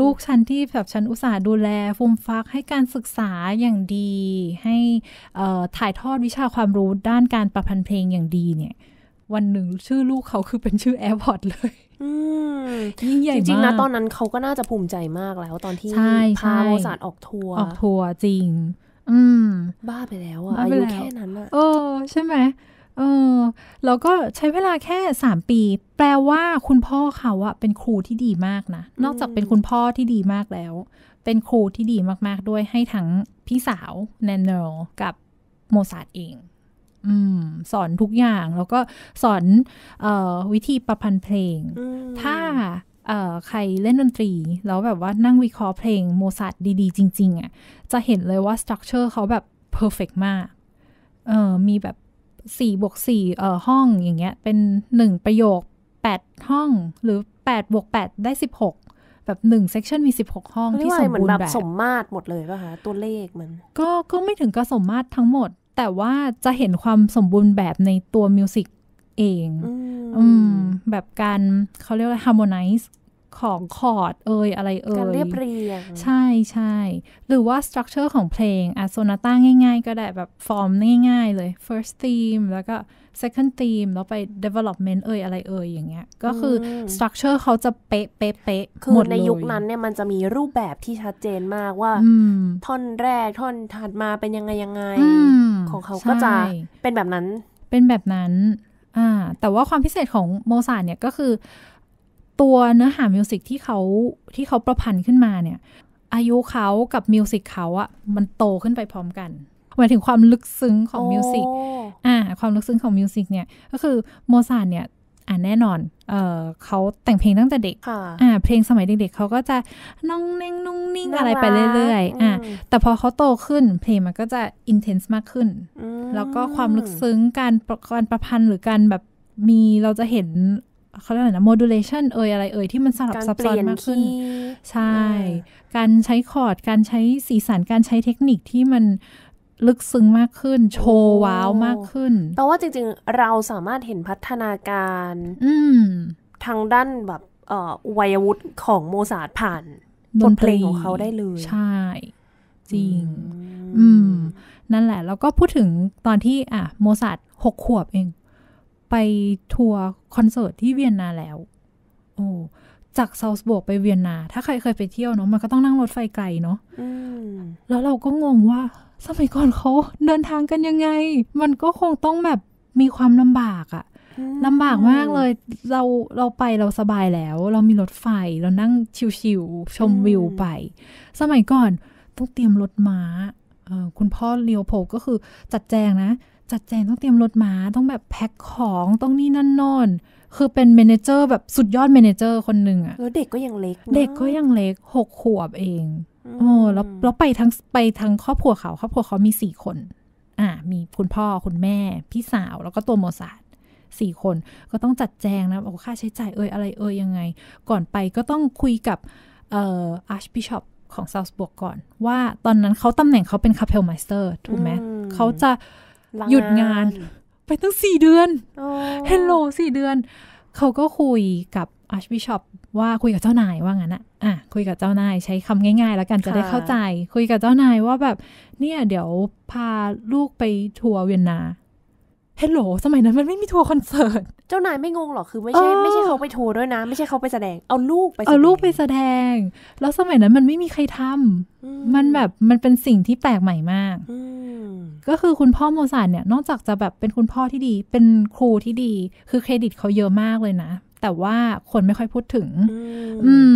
ลูกฉันที่แบบฉันอุตส่าห์ดูแลฟุ่มฟักให้การศึกษาอย่างดี ให้ถ่ายทอดวิชาความรู้ด้านการประพันธ์เพลงอย่างดีเนี่ย วันหนึ่งชื่อลูกเขาคือเป็นชื่อแอร์พอร์ตเลยยิ่งใหญ่จริงๆนะตอนนั้นเขาก็น่าจะภูมิใจมากแล้วตอนที่พาโมซาร์ทออกทัวร์ออกทัวร์จริง อืมบ้าไปแล้วอะอายุแค่นั้นอะโอ้ใช่ไหมเออแล้วก็ใช้เวลาแค่สามปี แปลว่าคุณพ่อเขาอะเป็นครูที่ดีมากนะนอกจากเป็นคุณพ่อที่ดีมากแล้ว เป็นครูที่ดีมากๆ ด้วยให้ทั้งพี่สาวแนนเนลกับโมซาร์ทเองสอนทุกอย่างแล้วก็สอนออวิธีประพันธ์เพลง ถ้าใครเล่นดนตรี แล้วแบบว่านั่งวิเคราะห์เพลงโมซาร์ทดีๆ จริง ๆอะ่ะจะเห็นเลยว่าสตรัคเจอร์เขาแบบเพอร์เฟกมากมีแบบ4บวกสี่ห้องอย่างเงี้ยเป็น 1 ประโยค 8 ห้อง หรือ8บวก8ได้ 16 แบบหนึ่งเซกชันมี 16 ห้องที่สมบูรณ์แบบสมมาตรหมดเลยป่ะคะตัวเลขมัน ก็ก็ไม่ถึงกับสมมาตรทั้งหมดแต่ว่าจะเห็นความสมบูรณ์แบบในตัวมิวสิกเองอแบบการเขาเรียกว่าฮาร์โมไนซ์ของคอร์ดเอ่ยอะไรเอ่ยการเรียบเรียง ใช่ใช่หรือว่าสตรัคเจอร์ของเพลงอะโซนาต้าง่าย ๆ ก็ได้แบบฟอร์มง่าย ๆ เลย first theme แล้วก็ second theme แล้วไป development เอ่ยอะไรเอ่ยอย่างเงี้ย ก็คือ structure เขาจะเป๊ะ เป๊ะเป๊ะคือในยุคนั้นเนี่ยมันจะมีรูปแบบที่ชัดเจนมากว่า ท่อนแรกท่อนถัดมาเป็นยังไงยังไงของเขาก็จะเป็นแบบนั้น เป็นแบบนั้นอ่าแต่ว่าความพิเศษของโมซาเนี่ยก็คือ ตัวเนื้อหามิวสิกที่เขาที่เขาประพันธ์ขึ้นมาเนี่ยอายุเขากับมิวสิกเขาอะมันโตขึ้นไปพร้อมกันหมายถึงความลึกซึ้งของมิวสิก อ่า ความลึกซึ้งของมิวสิกเนี่ยก็คือโมซาร์เนี่ยอ่าแน่นอนเออเขาแต่งเพลงตั้งแต่เด็กอ่าเพลงสมัยเด็กๆเขาก็จะ น้องเน่งนุ่งนิ่งอะไรไปเรื่อยๆ อ่าแต่พอเขาโตขึ้นเพลงมันก็จะอินเทนส์มากขึ้น แล้วก็ความลึกซึ้งการการประพันธ์หรือการแบบมีเราจะเห็นเขาเรียกอะไรนะ modulation เอ่ยอะไรเอ่ยที่มันสลับซับซ้อนมากขึ้นใช่การใช้คอร์ดการใช้สีสันการใช้เทคนิคที่มันลึกซึ้งมากขึ้น โชว์ว้าวมากขึ้นแปลว่าจริง ๆ เราสามารถเห็นพัฒนาการทางด้านแบบวัยวุฒิของโมซาร์ผ่านบทเพลงของเขาได้เลย ใช่ จริง อืมนั่นแหละ แล้วก็พูดถึงตอนที่ อ่ะ โมซาร์ทหกขวบเอง ไปทัวร์คอนเสิร์ตที่เวียนนาแล้ว โอ้ จากเซาส์บวกไปเวียนนา ถ้าใครเคยไปเที่ยวเนาะ มันก็ต้องนั่งรถไฟไกลเนาะแล้วเราก็งงว่าสมัยก่อนเขาเดินทางกันยังไง มันก็คงต้องแบบมีความลำบากอะลำบากมากเลย เราเราไปเราสบายแล้ว เรามีรถไฟเรานั่งชิวๆชมวิวไป สมัยก่อนต้องเตรียมรถม้า คุณพ่อเลียวโผก็คือจัดแจงนะ จัดแจงต้องเตรียมรถม้าต้องแบบแพ็คของต้องนี่นั่นนอนคือเป็นเมนเจอร์แบบสุดยอดเมนเจอร์คนหนึ่งอะแล้วเด็กก็ยังเล็ก เด็กก็ยังเล็กหกขวบเองโอ้แล้วแล้วไปทั้งไปทั้งครอบครัวเขาครอบครัวเขามีสี่คน อ่ามีคุณพ่อคุณแม่ พี่สาว แล้วก็ตัวโมซาดสี่คนก็ต้องจัดแจงนะโอ้ค่าใช้จ่ายเอ่ยอะไรเอ่ยยังไง ก่อนไปก็ต้องคุยกับ เอ่ออาร์ชบิชอปของซาวส์บวกก่อน ว่าตอนนั้นเขาตำแหน่งเขาเป็นคาเพลมาสเตอร์ ถูกไหมเขาจะหยุดงานไปตั้งสี่เดือนเฮลโลสี่เดือนเขาก็คุยกับอาร์ชบิชอปว่าคุยกับเจ้านายว่างั้นอะอ่ะคุยกับเจ้านายใช้คำง่าย ๆ แล้วกันจะได้เข้าใจ คุยกับเจ้านายว่าแบบเนี่ยเดี๋ยวพาลูกไปทัวร์เวียนนาเฮลโหลสมัยนั้น มันไม่มีทัวร์คอนเสิร์ตเจ้านายไม่งงหรอกคือไม่ใช่ไม่ใช่เขาไปทัวร์ด้วยนะ ไม่ใช่เขาไปแสดงเอาลูกไปเอาลูกไปแสดง แล้วสมัยนั้นมันไม่มีใครทำ มันแบบมันเป็นสิ่งที่แปลกใหม่มากก็คือคุณพ่อโมซาดเนี่ยนอกจากจะแบบเป็นคุณพ่อที่ดีเป็นครูที่ดี คือเครดิตเขาเยอะมากเลยนะแต่ว่าคนไม่ค่อยพูดถึงอืม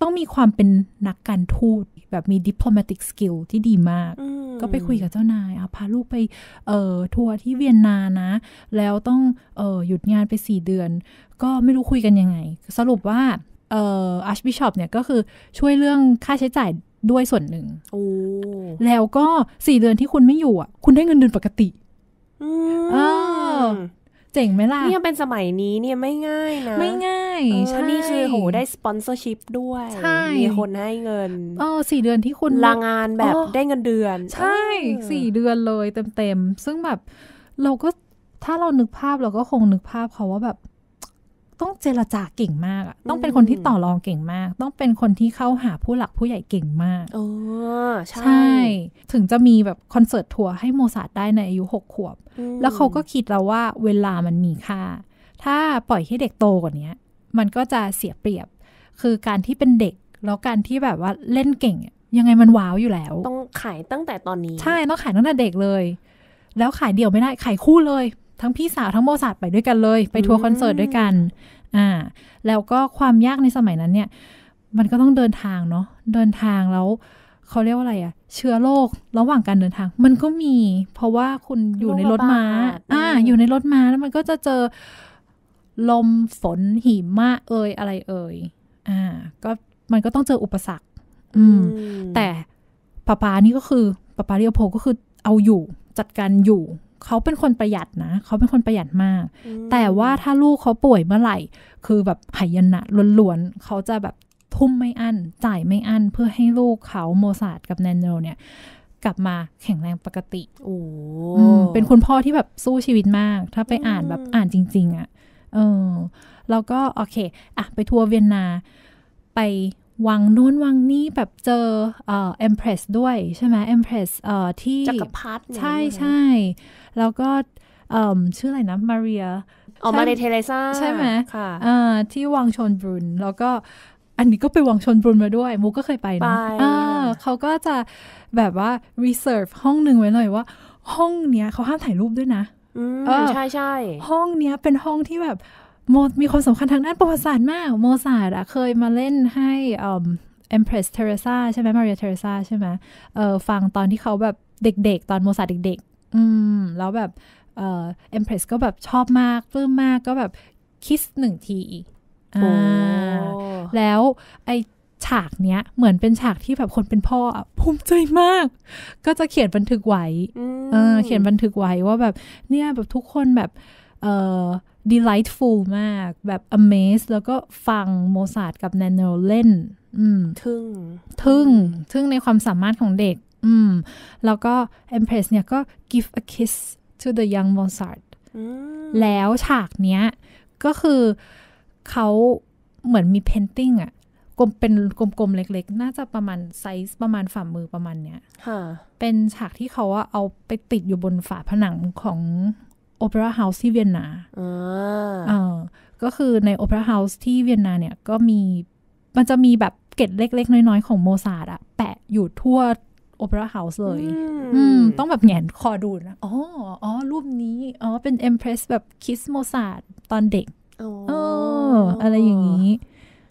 ต้องมีความเป็นนักการทูตแบบมี diplomatic skill ที่ดีมาก ก็ไปคุยกับเจ้านายเอาพาลูกไป เออทัวร์ที่เวียนนานะ แล้วต้องเออหยุดงานไปสี่เดือน ก็ไม่รู้คุยกันยังไง สรุปว่าเอัชบิชอปเนี่ยก็คือช่วยเรื่องค่าใช้จ่ายด้วยส่วนหนึ่ง แล้วก็สี่เดือนที่คุณไม่อยู่อ่ะ คุณได้เงินเดือนปกติออเจ๋งไหมล่ะเนี่ยเป็นสมัยนี้เนี่ยไม่ง่ายนะไม่ง่ายใช่นี่คือ โหได้สปอนเซอร์ชิพด้วย มีคนให้เงิน อ๋อสี่เดือนที่คุณลางานแบบได้เงินเดือน ใช่ สี่เดือนเลยเต็มๆ ซึ่งแบบเราก็ถ้าเรานึกภาพเราก็คงนึกภาพเขาว่าแบบต้องเจรจาเก่งมาก ต้องเป็นคนที่ต่อรองเก่งมาก ต้องเป็นคนที่เข้าหาผู้หลักผู้ใหญ่เก่งมากโอ้ใช่ ถึงจะมีแบบคอนเสิร์ตทัวร์ให้โมซาดได้ในอายุหกขวบ แล้วเขาก็คิดแล้วว่าเวลามันมีค่า ถ้าปล่อยให้เด็กโตกว่านี้มันก็จะเสียเปรียบ คือการที่เป็นเด็ก แล้วการที่แบบว่าเล่นเก่ง ยังไงมันว้าวอยู่แล้ว ต้องขายตั้งแต่ตอนนี้ ใช่ต้องขายตั้งแต่เด็กเลย แล้วขายเดี่ยวไม่ได้ขายคู่เลยทั้งพี่สาวทั้งโมซาร์ทไปด้วยกันเลย ไปทัวร์คอนเสิร์ตด้วยกัน อ่า แล้วก็ความยากในสมัยนั้นเนี่ย มันก็ต้องเดินทางเนาะเดินทางแล้ว เขาเรียกว่าอะไรอะเชื้อโรคระหว่างการเดินทาง มันก็มี เพราะว่าคุณอยู่ในรถม้า อ่า อยู่ในรถม้าแล้วมันก็จะเจอลมฝนหิมะเอ่ยอะไรเอ่ยอ่าก็ มันก็ต้องเจออุปสรรคอืมแต่ป้าป้านี่ก็คือป้าปาเรียวโพก็คือเอาอยู่จัดการอยู่เขาเป็นคนประหยัดนะเขาเป็นคนประหยัดมาก แต่ว่าถ้าลูกเขาป่วยเมื่อไหร่ คือแบบหายนะล้วนๆ เขาจะแบบทุ่มไม่อั้นจ่ายไม่อั้นเพื่อให้ลูกเขาโมซาดกับแนนโนเนี่ย กลับมาแข็งแรงปกติโอ้เป็นคุณพ่อที่แบบสู้ชีวิตมาก ถ้าไปอ่านแบบอ่านจริงๆอะ่ะ เออแล้วก็โอเคอ่ะไปทัวร์เวียนนาไปวังนู้นวังนี้แบบเจอเอ่อเอ็มเพรสด้วยใช่ไหมเอ็มเพรสเอ่อที่จักรพรรดิใช่ใช่ใชแล้วก็ชื่ออะไรนะมาเรียออกมาในเทเลซ่า ใช่ไหมค่ะที่วังชนบรุนแล้วก็อันนี้ก็ไปวังชนบรุนมาด้วย มูก็เคยไปนะเขาก็จะแบบว่า reserve ห้องหนึ่งไว้เลยว่าห้องเนี้ยเขาห้ามถ่ายรูปด้วยนะอใช่ใช่ห้องเนี้ยเป็นห้องที่แบบโมมีความสำคัญทางด้านประวัติศาสตร์มากโมซาร์ดเคยมาเล่นให้อ่อ Empress Teresa ใช่ไหมมาเรียเทเรซาใช่ไหมเออฟังตอนที่เขาแบบเด็ก ๆ ตอนโมซาดเด็กอืม แล้วแบบเอ่อเอ็มเพรสก็แบบชอบมากปลื้มมากก็แบบคิสหนึ่งทีอ่าแล้วไอฉากเนี้ยเหมือนเป็นฉากที่แบบคนเป็นพ่อภูมิใจมาก ก็จะเขียนบันทึกไว้เออเขียนบันทึกไว้ว่าแบบเนี่ย แบบทุกคนแบบเอ่อ delightful มาก แบบ amazed แล้วก็ฟังโมซาร์ทกับแนนโนเล่นอืมทึ่งทึ่งทึ่งในความสามารถของเด็กอืมแล้วก็ Empress เนี่ย ก็ give a kiss to the young Mozart แล้วฉากเนี้ยก็คือเขาเหมือนมีเพนติ้งอะกลมเป็นกลมๆ เล็กๆ น่าจะประมาณไซส์ประมาณ ฝ่ามือประมาณเนี้ยเป็นฉากที่เขาว่าเอาไปติดอยู่บนฝาผนังของโอเปร่าเฮาส์ที่เวียนนาาก็คือในโอเปร่าเฮาส์ที่เวียนนาเนี่ย ก็มีมันจะมีแบบเกล็ดเล็กๆน้อยๆของโมซาร์ทอะแปะอยู่ทั่วโอเปร่าเฮาส์เลย ต้องแบบแงนคอดูนะ อ๋อ อ๋อรูปนี้ อ๋อเป็นเอ็มเพรสแบบคิสโมซาดตอนเด็กอออะไรอย่างนี้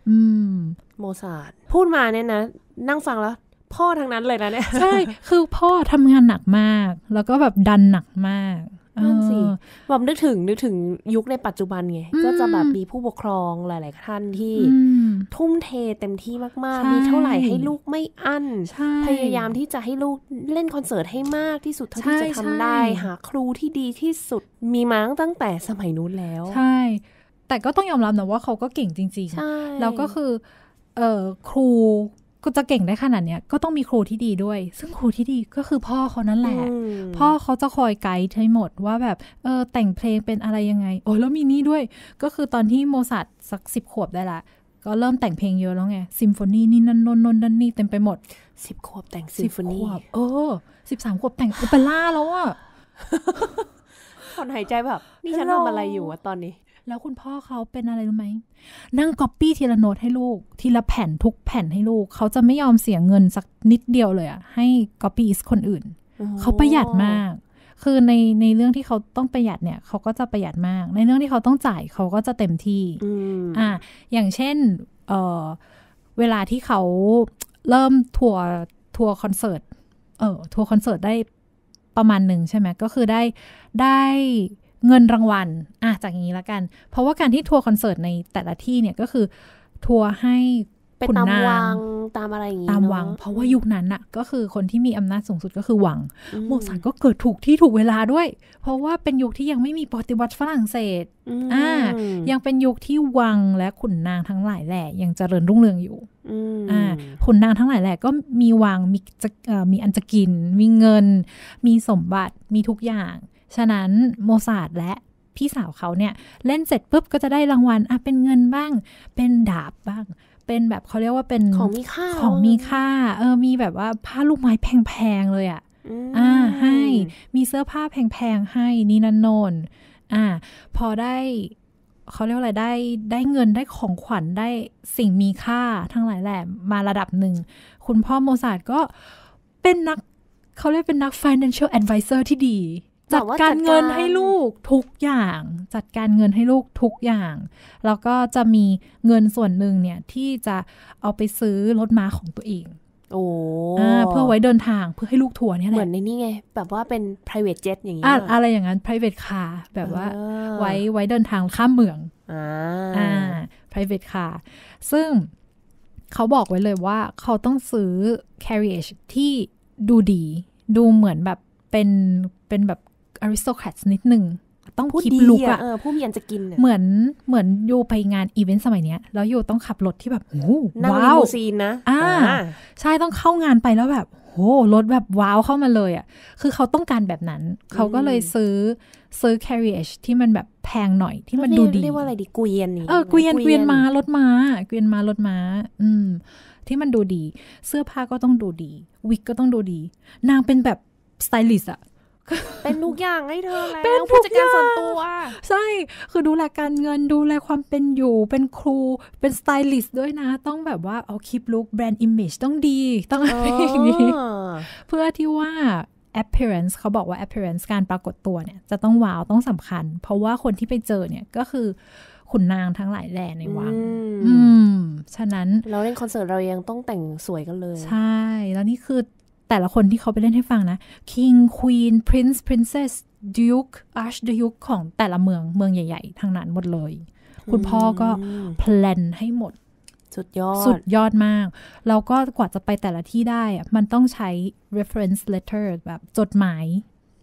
อืม โมซาดพูดมาเนี่ยนะ นั่งฟังแล้ว พ่อทั้งนั้นเลยนะเนี่ยใช่ คือพ่อทำงานหนักมาก แล้วก็แบบดันหนักมากนั่นสิแบบนึกถึง นึกถึงยุคในปัจจุบันไง ก็จะแบบมีผู้ปกครองหลาย ๆ ท่านที่ทุ่มเทเต็มที่มากๆ มีเท่าไหร่ให้ลูกไม่อั้น พยายามที่จะให้ลูกเล่นคอนเสิร์ตให้มากที่สุดเท่าที่จะทำได้ หาครูที่ดีที่สุดมีมาตั้งแต่สมัยนู้นแล้วใช่แต่ก็ต้องยอมรับนะว่าเขาก็เก่งจริงๆแล้วก็คือครูก็จะเก่งได้ขนาดเนี้ยก็ต้องมีครูที่ดีด้วย ซึ่งครูที่ดีก็คือพ่อเขานั่นแหละพ่อเขาจะคอยไกด์ให้หมดว่าแบบเออแต่งเพลงเป็นอะไรยังไงโอ้แล้วมีนี่ด้วย ก็คือตอนที่โมซัตสักสิบขวบได้ละก็เริ่มแต่งเพลงเยอะแล้วไงซิมโฟนีนี่นั่นนนนนนนนนี่ เต็มไปหมดสิบขวบแต่งซิมโฟนีเออสิบสามขวบแต่งโอเปร่าแล้วอะถอนหายใจแบบนี่ฉันทำอะไรอยู่นะตอนนี้แล้วคุณพ่อเขาเป็นอะไรรู้ไหม นั่งก๊อปปี้ทีละโน้ตให้ลูก ทีละแผ่นทุกแผ่นให้ลูกเขาจะไม่ยอมเสียเงินสักนิดเดียวเลยอะให้ก๊อปปี้อีคนอื่นเขาประหยัดมาก คือในในเรื่องที่เขาต้องประหยัดเนี่ยเขาก็จะประหยัดมาก ในเรื่องที่เขาต้องจ่ายเขาก็จะเต็มที่อ่า อย่างเช่นเเวลาที่เขาเริ่มทัวร์ทัวร์คอนเสิร์ตเออทัวร์คอนเสิร์ตได้ประมาณหนึ่งใช่ไหมก็คือได้ได้เงินรางวัลอะจากนี้ละกัน เพราะว่าการที่ทัวร์คอนเสิร์ตในแต่ละที่เนี่ยก็คือทัวร์ให้ขุนนางวังตามอะไรอย่างงี้ตามวัง เพราะว่ายุคนั้นอะก็คือคนที่มีอำนาจสูงสุดก็คือวังโมซาร์ก็เกิดถูกที่ถูกเวลาด้วย เพราะว่าเป็นยุคที่ยังไม่มีปฏิวัติฝรั่งเศสอ่ายังเป็นยุคที่วังและขุนนางทั้งหลายแหล่ยังเจริญรุ่งเรืองอยู่อ่าขุนนางทั้งหลายแหละก็มีวังมีมีอันจะกินมีเงินมีสมบัติมีทุกอย่างฉะนั้นโมซาดและพี่สาวเขาเนี่ยเล่นเสร็จปุ๊บ ก็จะได้รางวัลอ่ะเป็นเงินบ้าง เป็นดาบบ้าง เป็นแบบเขาเรียกว่าเป็นของมีค่าของมีค่า เออมีแบบว่าผ้าลูกไม้แพง ๆ เลยอะ่ะอ่าให้ มีเสื้อผ้าแพง ๆ ให้นี่นันโนนอ่า พอได้เขาเรียกอะไรได้ได้เงินได้ของขวัญได้สิ่งมีค่าทั้งหลายแหละมาระดับหนึ่งคุณพ่อโมซาดก็เป็นนักเขาเรียกเป็นนัก financial advisor ที่ดีจัดการเงินให้ลูกทุกอย่าง จัดการเงินให้ลูกทุกอย่าง แล้วก็จะมีเงินส่วนหนึ่งเนี่ยที่จะเอาไปซื้อรถม้าของตัวเอง โอ้เพื่อไว้เดินทางเพื่อให้ลูกทัวร์เนี่ยแหละเหมือนในนี่ไงแบบว่าเป็น private jet อย่างนี้อะไรอย่างนั้น private car แบบว่าไว้ไว้เดินทางข้ามเมืองอ่า private car ซึ่งเขาบอกไว้เลยว่าเขาต้องซื้อ carriage ที่ดูดีดูเหมือนแบบเป็นเป็นแบบอริสโตแครตนิดหนึ่งต้องคิดลุกอะผู้มีอันจะกินเหมือนเหมือนโยไปงานอีเวนต์สมัยเนี้ย แล้วโยต้องขับรถที่แบบโอ้นั่งลิมูซีนนะ อ่าใช่ ต้องเข้างานไปแล้วแบบโอ้รถแบบว้าวเข้ามาเลยอะคือเขาต้องการแบบนั้น เขาก็เลยซื้อ ซื้อ carriage ที่มันแบบแพงหน่อยที่มันดูดี เรียกว่าอะไรดีเกวียนนี่เออเกวียนเกวียนมารถม้าเกวียนมารถม้า อืมที่มันดูดี เสื้อผ้าก็ต้องดูดีวิกก็ต้องดูดี นางเป็นแบบสไตลิสอะเป็นทุกอย่างให้เธอแล้วเป็นผู้จัดการส่วนตัวใช่ คือดูแลการเงินดูแลความเป็นอยู่ เป็นครูเป็นสไตลิสต์ด้วยนะ ต้องแบบว่าเอาคลิปลุกแบรนด์อิมเมจต้องดีต้องอะไรอย่างนี้เพื่อที่ว่า appearance เขาบอกว่า appearance การปรากฏตัวเนี่ยจะต้องว้าว ต้องสำคัญ เพราะว่าคนที่ไปเจอเนี่ยก็คือขุนนางทั้งหลายแหล่ในวังอืมฉะนั้นเราเล่นคอนเสิร์ตเรายังต้องแต่งสวยกันเลย ใช่แล้วนี่คือแต่ละคนที่เขาไปเล่นให้ฟังนะ King Queen Prince Princess Duke Archduke ของแต่ละเมืองเมืองใหญ่ๆทางนั้นหมดเลย คุณพ่อก็แพลนให้หมด สุดยอด สุดยอดมากแล้วก็กว่าจะไปแต่ละที่ได้อะมันต้องใช้ reference letter แบบ จดหมาย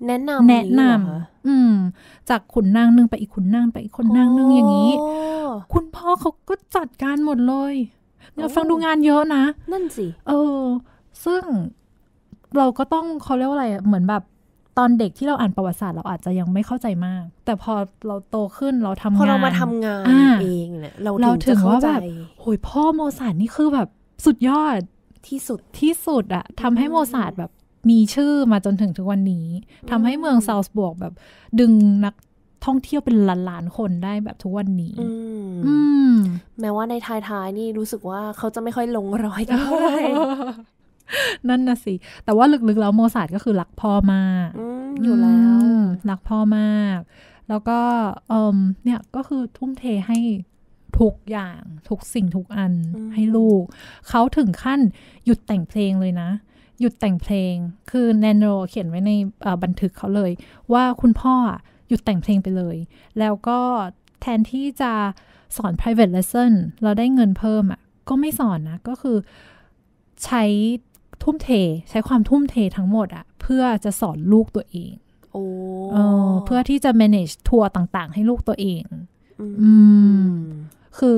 แนะนำแนะนำอืม จากขุนนางนึงไปอีกขุนนางไปอีกขุนนางนึงอย่างนี้ คุณพ่อเขาก็จัดการหมดเลยฟังดูงานเยอะนะนั่นสิเออ ซึ่งเราก็ต้องเขาเรียกว่าอะไรเหมือนแบบตอนเด็กที่เราอ่านประวัติศาสตร์ เราอาจจะยังไม่เข้าใจมาก แต่พอเราโตขึ้นเราทำงานพอเรามาทำงานเองเนี่ยเราเราถึงว่าแบบโอ้ยพ่อโมซารดนี่คือแบบสุดยอดที่สุดที่สุดอะทำให้โมซารดแบบมีชื่อมาจนถึงทุกวันนี้ทำให้เมืองซาวส์บวกแบบ ดึงนักท่องเที่ยวเป็นล้านๆคนได้แบบทุกวันนี้แม้ว่าในท้ายๆนี่รู้สึกว่าเขาจะไม่ค่อยลงรอยเท่าไหร่นั่นนะสิ แต่ว่าลึกๆแล้วโมซาดก็คือรักพ่อมากอยู่แล้วรักพ่อมาก แล้วก็เอมเนี่ยก็คือทุ่มเทให้ทุกอย่างทุกสิ่งทุกอันให้ลูกเขาถึงขั้นหยุดแต่งเพลงเลยนะ หยุดแต่งเพลง คือแนนโรเขียนไว้ในบันทึกเขาเลย ว่าคุณพ่อหยุดแต่งเพลงไปเลย แล้วก็แทนที่จะสอน private lesson เราได้เงินเพิ่มอะ่ะ ก็ไม่สอนนะก็คือใช้ทุ่มเท ใช้ความทุ่มเททั้งหมดอะเพื่อจะสอนลูกตัวเอง โอ้เพื่อที่จะ manage ทัวร์ต่าง ๆ ให้ลูกตัวเอง อืม คือ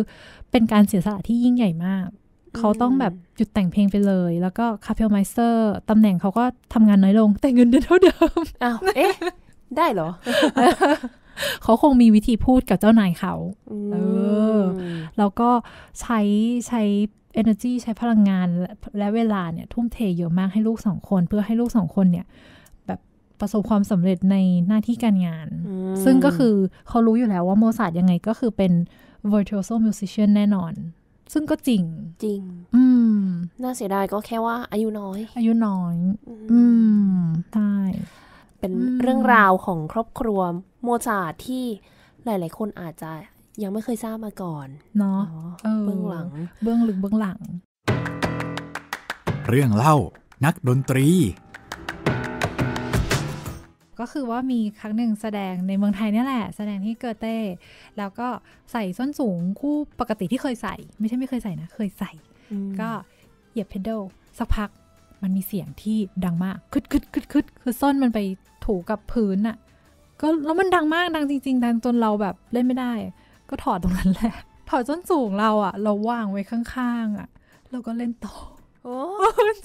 เป็นการเสียสละที่ยิ่งใหญ่มาก เขาต้องแบบหยุดแต่งเพลงไปเลยแล้วก็คาเพลไมเซอร์ตำแหน่งเขาก็ทำงานน้อยลง แต่เงินเดือนเท่าเดิมอ้าวเอ๊ะ ได้เหรอ เขาคงมีวิธีพูดกับเจ้านายเขา เออแล้วก็ใช้ใช้ energy ใช้พลังงานและเวลาเนี่ย ทุ่มเทเยอะมากให้ลูกสองคนเพื่อให้ลูกสองคนเนี่ย แบบประสบความสำเร็จในหน้าที่การงาน ซึ่งก็คือเขารู้อยู่แล้วว่าโมซาร์ทยังไงก็คือเป็น virtuoso musician แน่นอน ซึ่งก็จริงจริง อืมน่าเสียดายก็แค่ว่าอายุน้อย อายุน้อย อืมใช่เป็นเรื่องราวของครอบครัวโมซาร์ทที่หลายๆ คนอาจจะยังไม่เคยทราบมาก่อน เนาะเบื้องหลัง เบื้องลึกเบื้องหลัง เรื่องเล่านักดนตรี ก็คือว่ามีครั้งหนึ่งแสดงในเมืองไทยนี่แหละ แสดงที่เกอเต้ แล้วก็ใส่ส้นสูงคู่ปกติที่เคยใส่ ไม่ใช่ไม่เคยใส่นะเคยใส่ ก็เหยียบเพดโดสักพัก มันมีเสียงที่ดังมาก คึดคึดคึดคึดคือส้นมันไปถูกับพื้นอะก็แล้วมันดังมากดังจริงๆดังจนเราแบบเล่นไม่ได้ก็ถอดตรงนั้นแหละ ถอดส้นสูงเราอะเราวางไว้ข้างๆอะเราก็เล่นต่อโอ้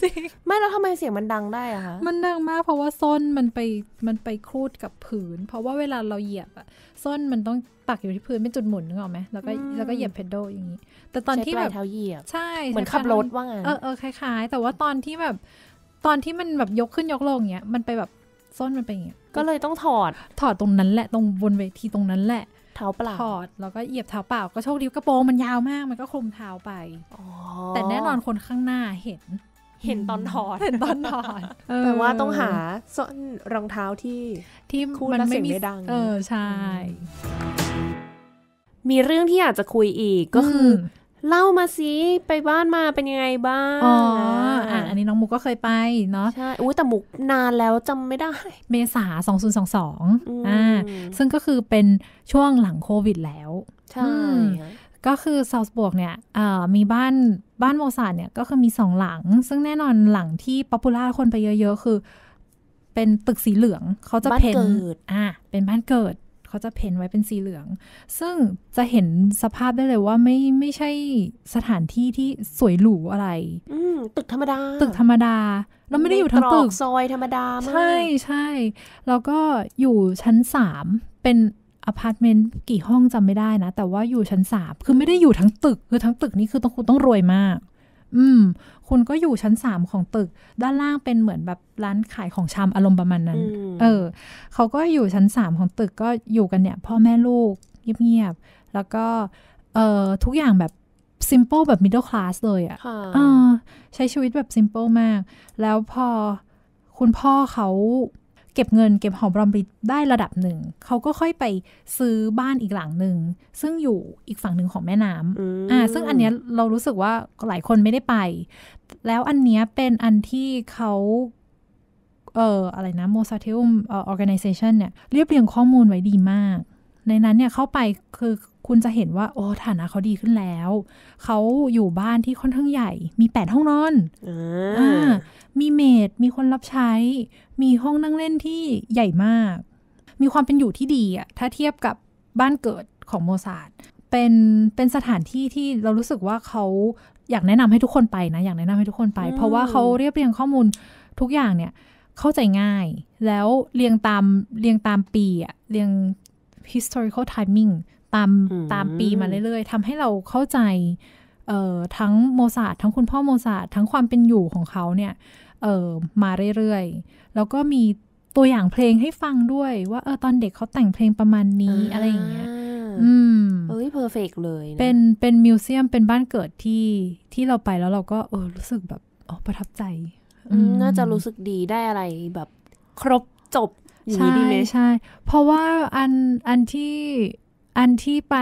จริงไม่แล้วทำไมเสียงมันดังได้อะคะ มันดังมากเพราะว่าส้นมันไปมันไปครูดกับผืน เพราะว่าเวลาเราเหยียบอะส้นมันต้องปักอยู่ที่พื้นเป็นจุดหมุนนึกออกไหมแล้วก็แล้วก็เหยียบเพดโดอย่างนี้ แต่ตอนที่แบบเท้าเหยียบใช่ เหมือนขับรถว่างเออเออคล้ายๆแต่ว่าตอนที่แบบตอนที่มันแบบยกขึ้นยกลงเงี้ยมันไปแบบส้นมันไปอย่างเงี้ยก็เลยต้องถอด ถอดตรงนั้นแหละตรงบนเวทีตรงนั้นแหละเท้าเปล่าถอดแล้วก็เหยียบเท้าเปล่า ก็โชคดีกระโปรงมันยาวมาก มันก็คลุมเท้าไปแต่แน่นอนคนข้างหน้าเห็น เห็นตอนถอดเห็นตอนถอดแปลว่าต้องหาส้นรองเท้าที่ที่คู่และเสียงไม่ดัง เออใช่ มีเรื่องที่อยากจะคุยอีกก็คือเล่ามาสิ ไปบ้านมาเป็นยังไงบ้างอ๋ออ่ะอันนี้น้องมุกก็เคยไปเนาะ ใช่อุ้ยแต่มุกนานแล้วจำไม่ได้ เมษา 2022อ่าซึ่งก็คือเป็นช่วงหลังโควิดแล้ว ใช่ ก็คือเซาส์บวกเนี่ยมีบ้านบ้านโมซาดเนี่ยก็คือมีสองหลัง ซึ่งแน่นอนหลังที่ป๊อปปูล่าคนไปเยอะๆ คือ เป็นตึกสีเหลือง เขาจะเพ้นอ่าเป็นบ้านเกิดเขาจะเพ้นไว้เป็นสีเหลือง ซึ่งจะเห็นสภาพได้เลยว่าไม่ไม่ใช่สถานที่ที่สวยหรูอะไรอืตึกธรรมดา ตึกธรรมดา เราไม่ได้อยู่ทั้งตึกซอยธรรมดาใช่ใช่แล้วก็อยู่ชั้นสามเป็นอพาร์ตเมนต์กี่ห้องจำไม่ได้นะ แต่ว่าอยู่ชั้นสามคือไม่ได้อยู่ทั้งตึก คือทั้งตึกนี่คือต้องคุณต้องรวยมากอืม คุณก็อยู่ชั้นสามของตึก ด้านล่างเป็นเหมือนแบบร้านขายของชำอารมณ์ประมาณนั้น เออ เขาก็อยู่ชั้นสามของตึกก็อยู่กันเนี่ย พ่อแม่ลูกเงียบๆ แล้วก็ เอ่อทุกอย่างแบบซิมเปิลแบบมิดเดิลคลาสเลยอะ่ะใช้ชีวิตแบบซิมเปิลมาก แล้วพอคุณพ่อเขาเก็บเงินเก็บหอมรอมริบได้ระดับหนึ่ง เขาก็ค่อยไปซื้อบ้านอีกหลังหนึ่ง ซึ่งอยู่อีกฝั่งหนึ่งของแม่น้ำอ่า ซึ่งอันเนี้ยเรารู้สึกว่าหลายคนไม่ได้ไป แล้วอันเนี้ยเป็นอันที่เขาเอ่ออะไรนะโมซาเทลออร์แกเนเซชันเนี่ย เรียบเรียงข้อมูลไว้ดีมาก ในนั้นเนี่ยเข้าไปคือคุณจะเห็นว่าโอ้ฐานะเขาดีขึ้นแล้ว เขาอยู่บ้านที่ค่อนข้างใหญ่ มีแปดห้องนอนอมีเมด มีคนรับใช้ มีห้องนั่งเล่นที่ใหญ่มาก มีความเป็นอยู่ที่ดีอะถ้าเทียบกับบ้านเกิดของโมซาด เป็นเป็นสถานที่ที่เรารู้สึกว่าเขาอยากแนะนำให้ทุกคนไปนะอยากแนะนำให้ทุกคนไป เพราะว่าเขาเรียบเรียงข้อมูลทุกอย่างเนี่ย เข้าใจง่าย แล้วเรียงตามเรียงตามปีอะเรียง historical timing ตามตามปีมาเรื่อย ๆทำให้เราเข้าใจทั้งโมซาดทั้งคุณพ่อโมซาดทั้งความเป็นอยู่ของเขาเนี่ยมาเรื่อยๆแล้วก็มีตัวอย่างเพลงให้ฟังด้วย ว่าเออตอนเด็กเขาแต่งเพลงประมาณนี้อะไรอย่างเงี้ยอืมเอ้ยเพอร์เฟกเลย เป็นเป็นมิวเซียมเป็นบ้านเกิดที่ที่เราไปแล้วเราก็ เออรู้สึกแบบอ๋อประทับใจน่าจะรู้สึกดีได้อะไรแบบครบจบใช่ใช่ เพราะว่าอันอันที่อันที่ไป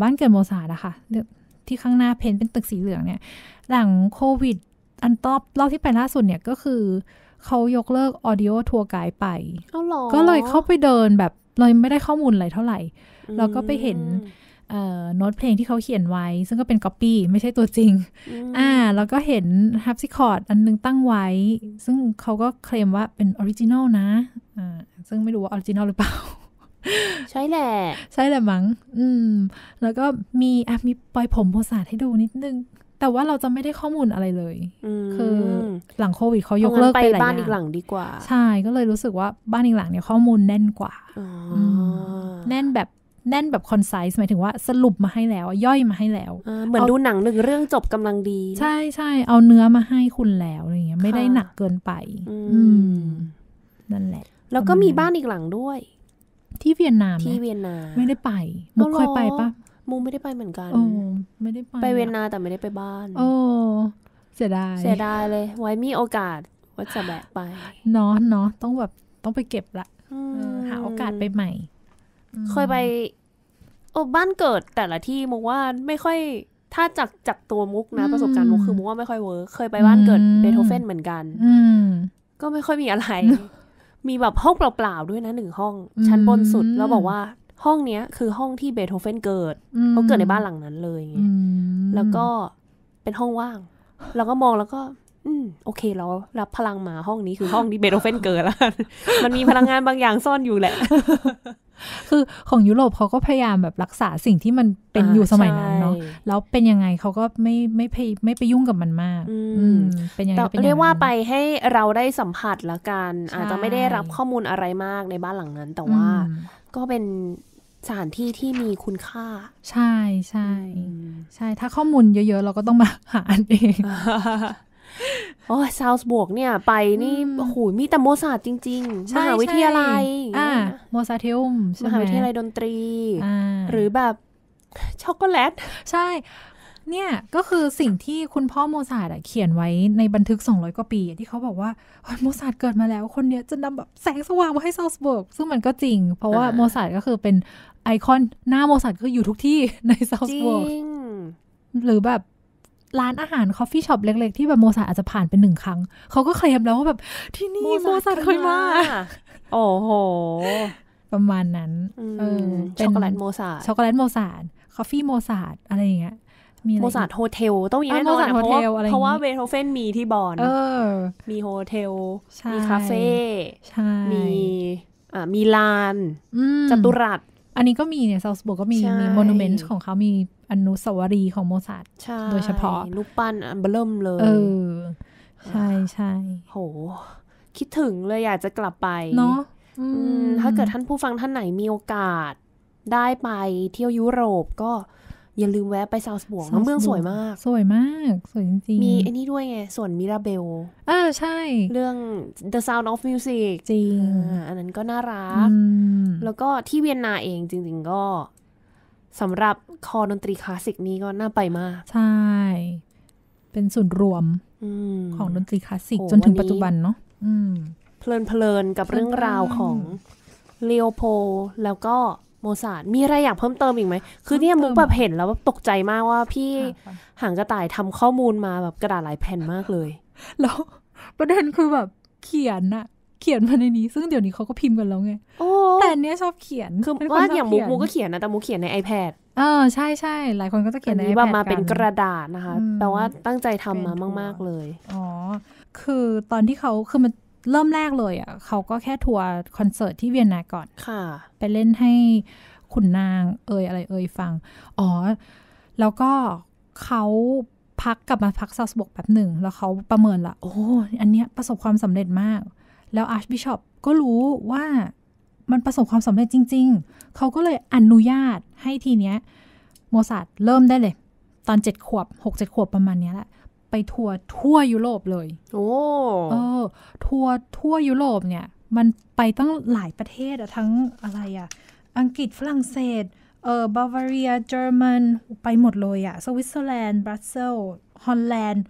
บ้านเกิดโมซาดนะคะที่ข้างหน้าเพนเป็นตึกสีเหลืองเนี่ย หลังโควิดอันตอบรอบที่ไปล่าสุดเนี่ย ก็คือเขายกเลิกออเดียโอทัวร์ไกด์ไปก็เลยเข้าไปเดินแบบเลยไม่ได้ข้อมูลอะไรเท่าไหร่แล้วก็ไปเห็นโน้ตเพลงที่เขาเขียนไว้ ซึ่งก็เป็นก๊อปปี้ไม่ใช่ตัวจริง อ่าแล้วก็เห็นฮับซิคอร์ดอันนึงตั้งไว้ ซึ่งเขาก็เคลมว่าเป็นออริจินอลนะอ่าซึ่งไม่รู้ว่าออริจินอลหรือเปล่าใช่แหละ ใช่แหละมั้งอืม แล้วก็มีอ่ะมีปล่อยผมโพสาให้ดูนิดนึง แต่ว่าเราจะไม่ได้ข้อมูลอะไรเลย คือหลังโควิดเขายกเลิกไปหลายอบ้านอีกหลังดีกว่า ใช่ก็เลยรู้สึกว่าบ้านอีกหลังเนี่ยข้อมูลแน่นกว่าแน่นแบบแน่นแบบคอนไซส์หมายถึงว่าสรุปมาให้แล้วย่อยมาให้แล้วเหมือนดูหนังหนึ่งเรื่องจบกำลังดี ใช่ใช่เอาเนื้อมาให้คุณแล้วอะไรเงี้ยไม่ได้หนักเกินไป อืมนั่นแหละแล้วก็มีบ้านอีกหลังด้วยที่เวียนนามที่เวียนนา ไม่ได้ไป มุกเคยไปปะมุกไม่ได้ไปเหมือนกันโอ้ไม่ได้ไปไปเวียนนาแต่ไม่ได้ไปบ้านโอ้เสียดายเสียดายเลย ไว้มีโอกาสว่าจะแบบไปเนาะเนาะต้องแบบต้องไปเก็บละหาโอกาสไปใหม่เคยไป โอ้บ้านเกิดแต่ละที่มุกว่าไม่ค่อย ถ้าจากจากตัวมุกนะ ประสบการณ์มุกคือมุกว่าไม่ค่อยเวิร์คเคยไปบ้านเกิดเบโธเฟนเหมือนกันก็ไม่ค่อยมีอะไรมีแบบห้องเปล่าๆด้วยนะหนึ่งห้องชั้นบนสุดแล้วบอกว่าห้องเนี้ย คือห้องที่เบโธเฟนเกิดเขาเกิดในบ้านหลังนั้นเลยแล้วก็เป็นห้องว่าง เราก็มองแล้วก็ อืม โอเค เรารับพลังมาห้องนี้คือห้องที่เบโธเฟนเกิดแล้วมันมีพลังงานบางอย่างซ่อนอยู่แหละคือของยุโรปเขาก็พยายามแบบรักษาสิ่งที่มันเป็นอยู่สมัยนั้นเนาะแล้วเป็นยังไงเขาก็ไม่ไม่ไปไม่ไปยุ่งกับมันมากอืมเป็นยังไงเรียกว่าไปให้เราได้สัมผัสละกันอาจจะไม่ได้รับข้อมูลอะไรมากในบ้านหลังนั้น แต่ว่าก็เป็นสถานที่ที่มีคุณค่า ใช่ใช่ ใช่ ถ้าข้อมูลเยอะ ๆ เราก็ต้องมาหาเองโอ้ซาวส์บวกเนี่ย ไปนี่โอ้โหมีแต่โมซาร์จริงๆมหาวิทยาลัย อ่าโมซาเทียมมหาวิทยาลัยดนตรีหรือแบบ ช็อกโกแลต ใช่ เนี่ยก็คือสิ่งที่คุณพ่อโมซาด์เขียนไว้ในบันทึก 200 กว่าปี ที่เขาบอกว่า โมซาด์เกิดมาแล้วคนเนี้ยจะนำแบบแสงสว่างมาให้ซาวส์บวกซึ่งมันก็จริง เพราะว่าโมซาด์ก็คือเป็นไอคอนหน้าโมซาด์ก็อยู่ทุกที่ในซาวส์บวกหรือแบบร้านอาหารคอฟฟี่ช็อปเล็กๆที่แบบโมซาอาจจะผ่านเป็นหนึ่งครั้ง เขาก็เคลมแล้วว่าแบบ ที่นี่โมซาเคยมาโอ้โห ประมาณนั้นเออช็อกโกแลตโมซาช็อกโกแลตโมซาคอฟฟี่โมซาอะไรอย่างเงี้ยมีโมซาร์ทโฮเทลต้องมีแน่นอนเพราะว่าเพราะว่าเบโธเฟนมีที่บอนมีโฮเทลมีคาเฟ่มีอ่ามีลานจัตุรัสอันนี้ก็มีเนี่ยซาวส์บวกก็มีมีโมนูเมนต์ของเขามีอนุสาวรีย์ของโมซาร์ทโดยเฉพาะ ลูกปั้นอันเบิ่มเลยเออใช่ใช่โห คิดถึงเลยอยากจะกลับไป เนาะถ้าเกิดท่านผู้ฟังท่านไหนมีโอกาสได้ไปเที่ยวยุโรป ก็อย่าลืมแวะไปซาวส์บวกเมืองสวยมาก สวยมาก สวยจริงมีไอ้นี่ด้วยไง ส่วนมิราเบลอ่าใช่ เรื่อง The Sound of Music จริงอันนั้นก็น่ารักแล้วก็ที่เวียนนาเองจริง ๆ ก็สำหรับคอดนตรีคลาสสิกนี้ก็น่าไปมากใช่ เป็นส่วนรวมอของดนตรีคลาสสิกจนถึงปัจจุบันเนาะเพลินเพลินกับเรื่องราวของเลโอโพแล้วก็โมซาร์ทมีอะไรอยากเพิ่มเติมอีกไหมคือเนี่ยมุกแบบเห็นแล้วแบบตกใจมากว่าพี่หางกระต่ายทำข้อมูลมาแบบกระดาษหลายแผ่นมากเลย แล้วประเด็นคือแบบเขียนอะเขียนมาในนี้ซึ่งเดี๋ยวนี้เขาก็พิมพ์กันแล้วไงแต่เนี้ยชอบเขียน คือว่าอย่างมุกมุกก็เขียนนะแต่มุกเขียนใน iPad เออใช่ใช่หลายคนก็จะเขียนใน iPad แบบมาเป็นกระดาษนะคะแปลว่าตั้งใจทำมามาก ๆ เลย อ๋อ คือตอนที่เขาคือมันเริ่มแรกเลยอ่ะเขาก็แค่ทัวร์คอนเสิร์ตที่เวียนนาก่อน ค่ะ ไปเล่นให้ขุนนาง เอ่ยอะไรเอ่ยฟัง อ๋อ แล้วก็เขาพักกลับมาพักซาสบกแป๊บหนึ่งแล้วเขาประเมินละโอ้ อันเนี้ยประสบความสำเร็จมากแล้วอาร์ชบิชอปก็รู้ว่ามันประสบความสำเร็จจริงๆ เขาก็เลยอนุญาตให้ทีเนี้ย โมซาดเริ่มได้เลย ตอนเจ็ดขวบหกเจ็ดขวบประมาณนี้แหละไปทัวร์ทั่วยุโรปเลย โอ้เออทัวร์ทั่วยุโรปเนี่ย มันไปตั้งหลายประเทศอะทั้งอะไรอะอังกฤษฝรั่งเศสเออ บาวาเรียเยอรมัน ไปหมดเลยอะสวิตเซอร์แลนด์บรัสเซลฮอลแลนด์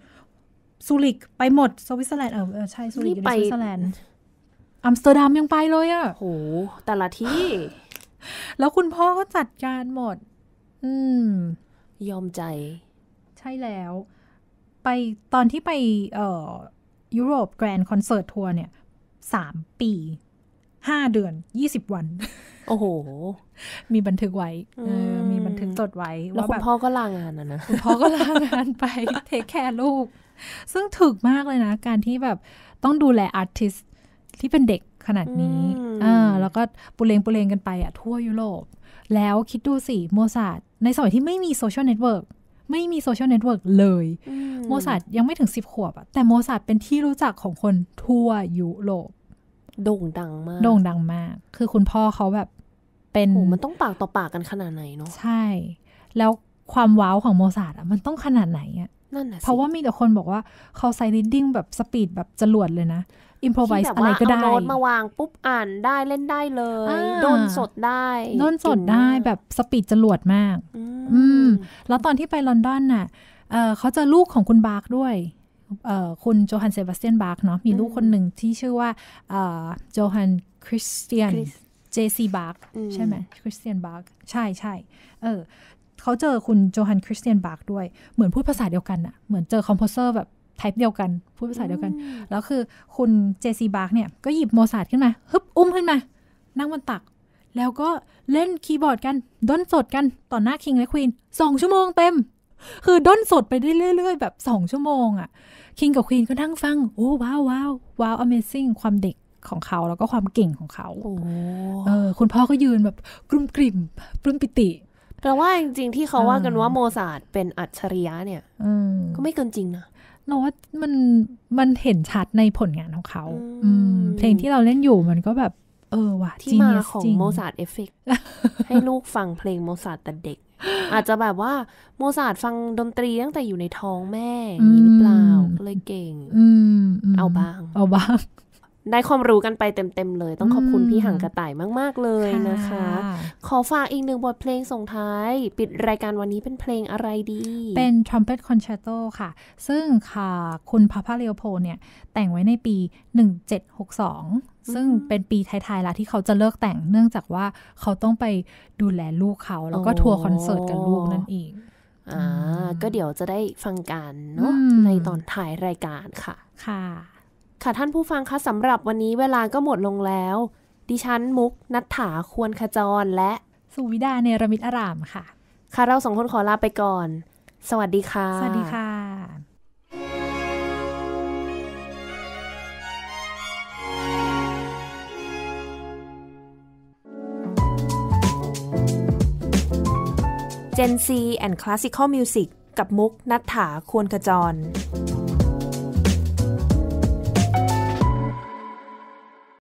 ซูริกไปหมดสวิตเซอร์แลนด์เออใช่ซูริกอยู่ในสวิตเซอร์แลนด์อัมสเตอร์ดัมยังไปเลยอะ่ะโห แต่ละที่ แล้วคุณพ่อก็จัดการหมด อืม ยอมใจ ใช่แล้ว ไปตอนที่ไป เอ่อยุโรปแกรนด์คอนเสิร์ตทัวร์เนี่ย สามปี ห้าเดือน ยี่สิบวัน โอ้โห มีบันทึกไว้ มีบันทึกจดไว้ แล้วคุณพ่อก็ลางานนะนะ คุณพ่อก็ลางานไปเทคแคร์ลูก ซึ่งถึกมากเลยนะ การที่แบบต้องดูแลอาร์ติสที่เป็นเด็กขนาดนี้ อ่า แล้วก็ปุเรงปุเรงกันไปอ่ะทั่วยุโรป แล้วคิดดูสิ โมซาดในสมัยที่ไม่มีโซเชียลเน็ตเวิร์กไม่มีโซเชียลเน็ตเวิร์กเลย โมซาดยังไม่ถึงสิบขวบอ่ะ แต่โมซาดเป็นที่รู้จักของคนทั่วยุโรปโด่งดังมากโด่งดังมาก คือคุณพ่อเขาแบบเป็น มันต้องปากต่อปากกันขนาดไหนเนาะใช่ แล้วความว้าวของโมซาดอ่ะมันต้องขนาดไหนอะนั่นนะเพราะว่ามีแต่คนบอกว่าเขาใส่ริดดิ้งแบบสปีดแบบจรวดเลยนะอิมพอไวส์อะไรก็ได้เาโน้ตมาวางปุ๊บอ่านได้เล่นได้เลยดนสดได้ดนสดได้แบบสปีดจรวดมาก อืมแล้วตอนที่ไปลอนดอนน่ะ เขาจะลูกของคุณบาร์กด้วย คุณโจฮันเซบาสเตียนบาร์กเนาะ มีลูกคนหนึ่งที่ชื่อว่าโจฮันคริสเตียน เจซีบาร์กใช่ไหมคริสเตียนบาร์ก ใช่ใช่เออเขาเจอคุณโจฮันคริสเตียนบาร์กด้วย เหมือนพูดภาษาเดียวกันอะเหมือนเจอคอมโพเซอร์แบบทป์เดียวกัน พูดภาษาเดียวกัน แล้วคือคุณเจซีบาร์กเนี่ยก็หยิบโมซาร์ทขึ้นมาฮึบอุ้มขึ้นมา นั่งบนตัก แล้วก็เล่นคีย์บอร์ดกันด้นสดกันต่อหน้าคิงและควีนสองชั่วโมงเต็ม คือด้นสดไปได้เรื่อย ๆ แบบสองชั่วโมงอะ่ะคิงกับควีนก็นั่งฟังโอ้ว้าวว้าวว้าวอเมซิ่งความเด็กของเขาแล้วก็ความเก่งของเขาเออคุณพ่อก็ยืนแบบกลุ่มกลิ่มปลื้มปิติแปลว่าจริง ๆที่เขาว่ากันว่าโมซาร์ทเป็นอัจฉริยะเนี่ยก็ไม่เกินจริงนะเราว่ามันมันเห็นชัดในผลงานของเขาอืมเพลงที่เราเล่นอยู่มันก็แบบ เออว่ะที่มาของโมซาร์ทเอฟเฟกให้ลูกฟังเพลงโมซาร์ทแต่เด็ก อาจจะแบบว่าโมซาร์ทฟังดนตรี ตั้งแต่อยู่ในท้องแม่หรือเปล่าก็เลยเก่ง อืมเอาบ้าง เอาบ้างได้ความรู้กันไปเต็มๆเลย ต้องขอบคุณพี่หังกระต่ายมากๆเลยนะคะ ขอฝากอีกหนึ่งบทเพลงส่งท้าย ปิดรายการวันนี้เป็นเพลงอะไรดี เป็น Trumpet Concerto ค่ะ ซึ่งค่ะ คุณพาพาเลโอโพเนี่ยแต่งไว้ในปี 1762 ซึ่งเป็นปีท้ายๆ ละ ที่เขาจะเลิกแต่ง เนื่องจากว่าเขาต้องไปดูแลลูกเขา แล้วก็ทัวร์คอนเสิร์ตกับลูกนั่นเองอ่าก็เดี๋ยวจะได้ฟังกันเนาะในตอนถ่ายรายการค่ะค่ะค่ะท่านผู้ฟังคะสำหรับวันนี้เวลาก็หมดลงแล้ว ดิฉันมุกนัฐาควรขจรและสุวิดาเนรมิตรอารามค่ะ ค่ะเราสองคนขอลาไปก่อน สวัสดีค่ะสวัสดีค่ะเจนซีแอนด์คลาสสิคอลมิวสิกกับมุกนัฐาควรขจร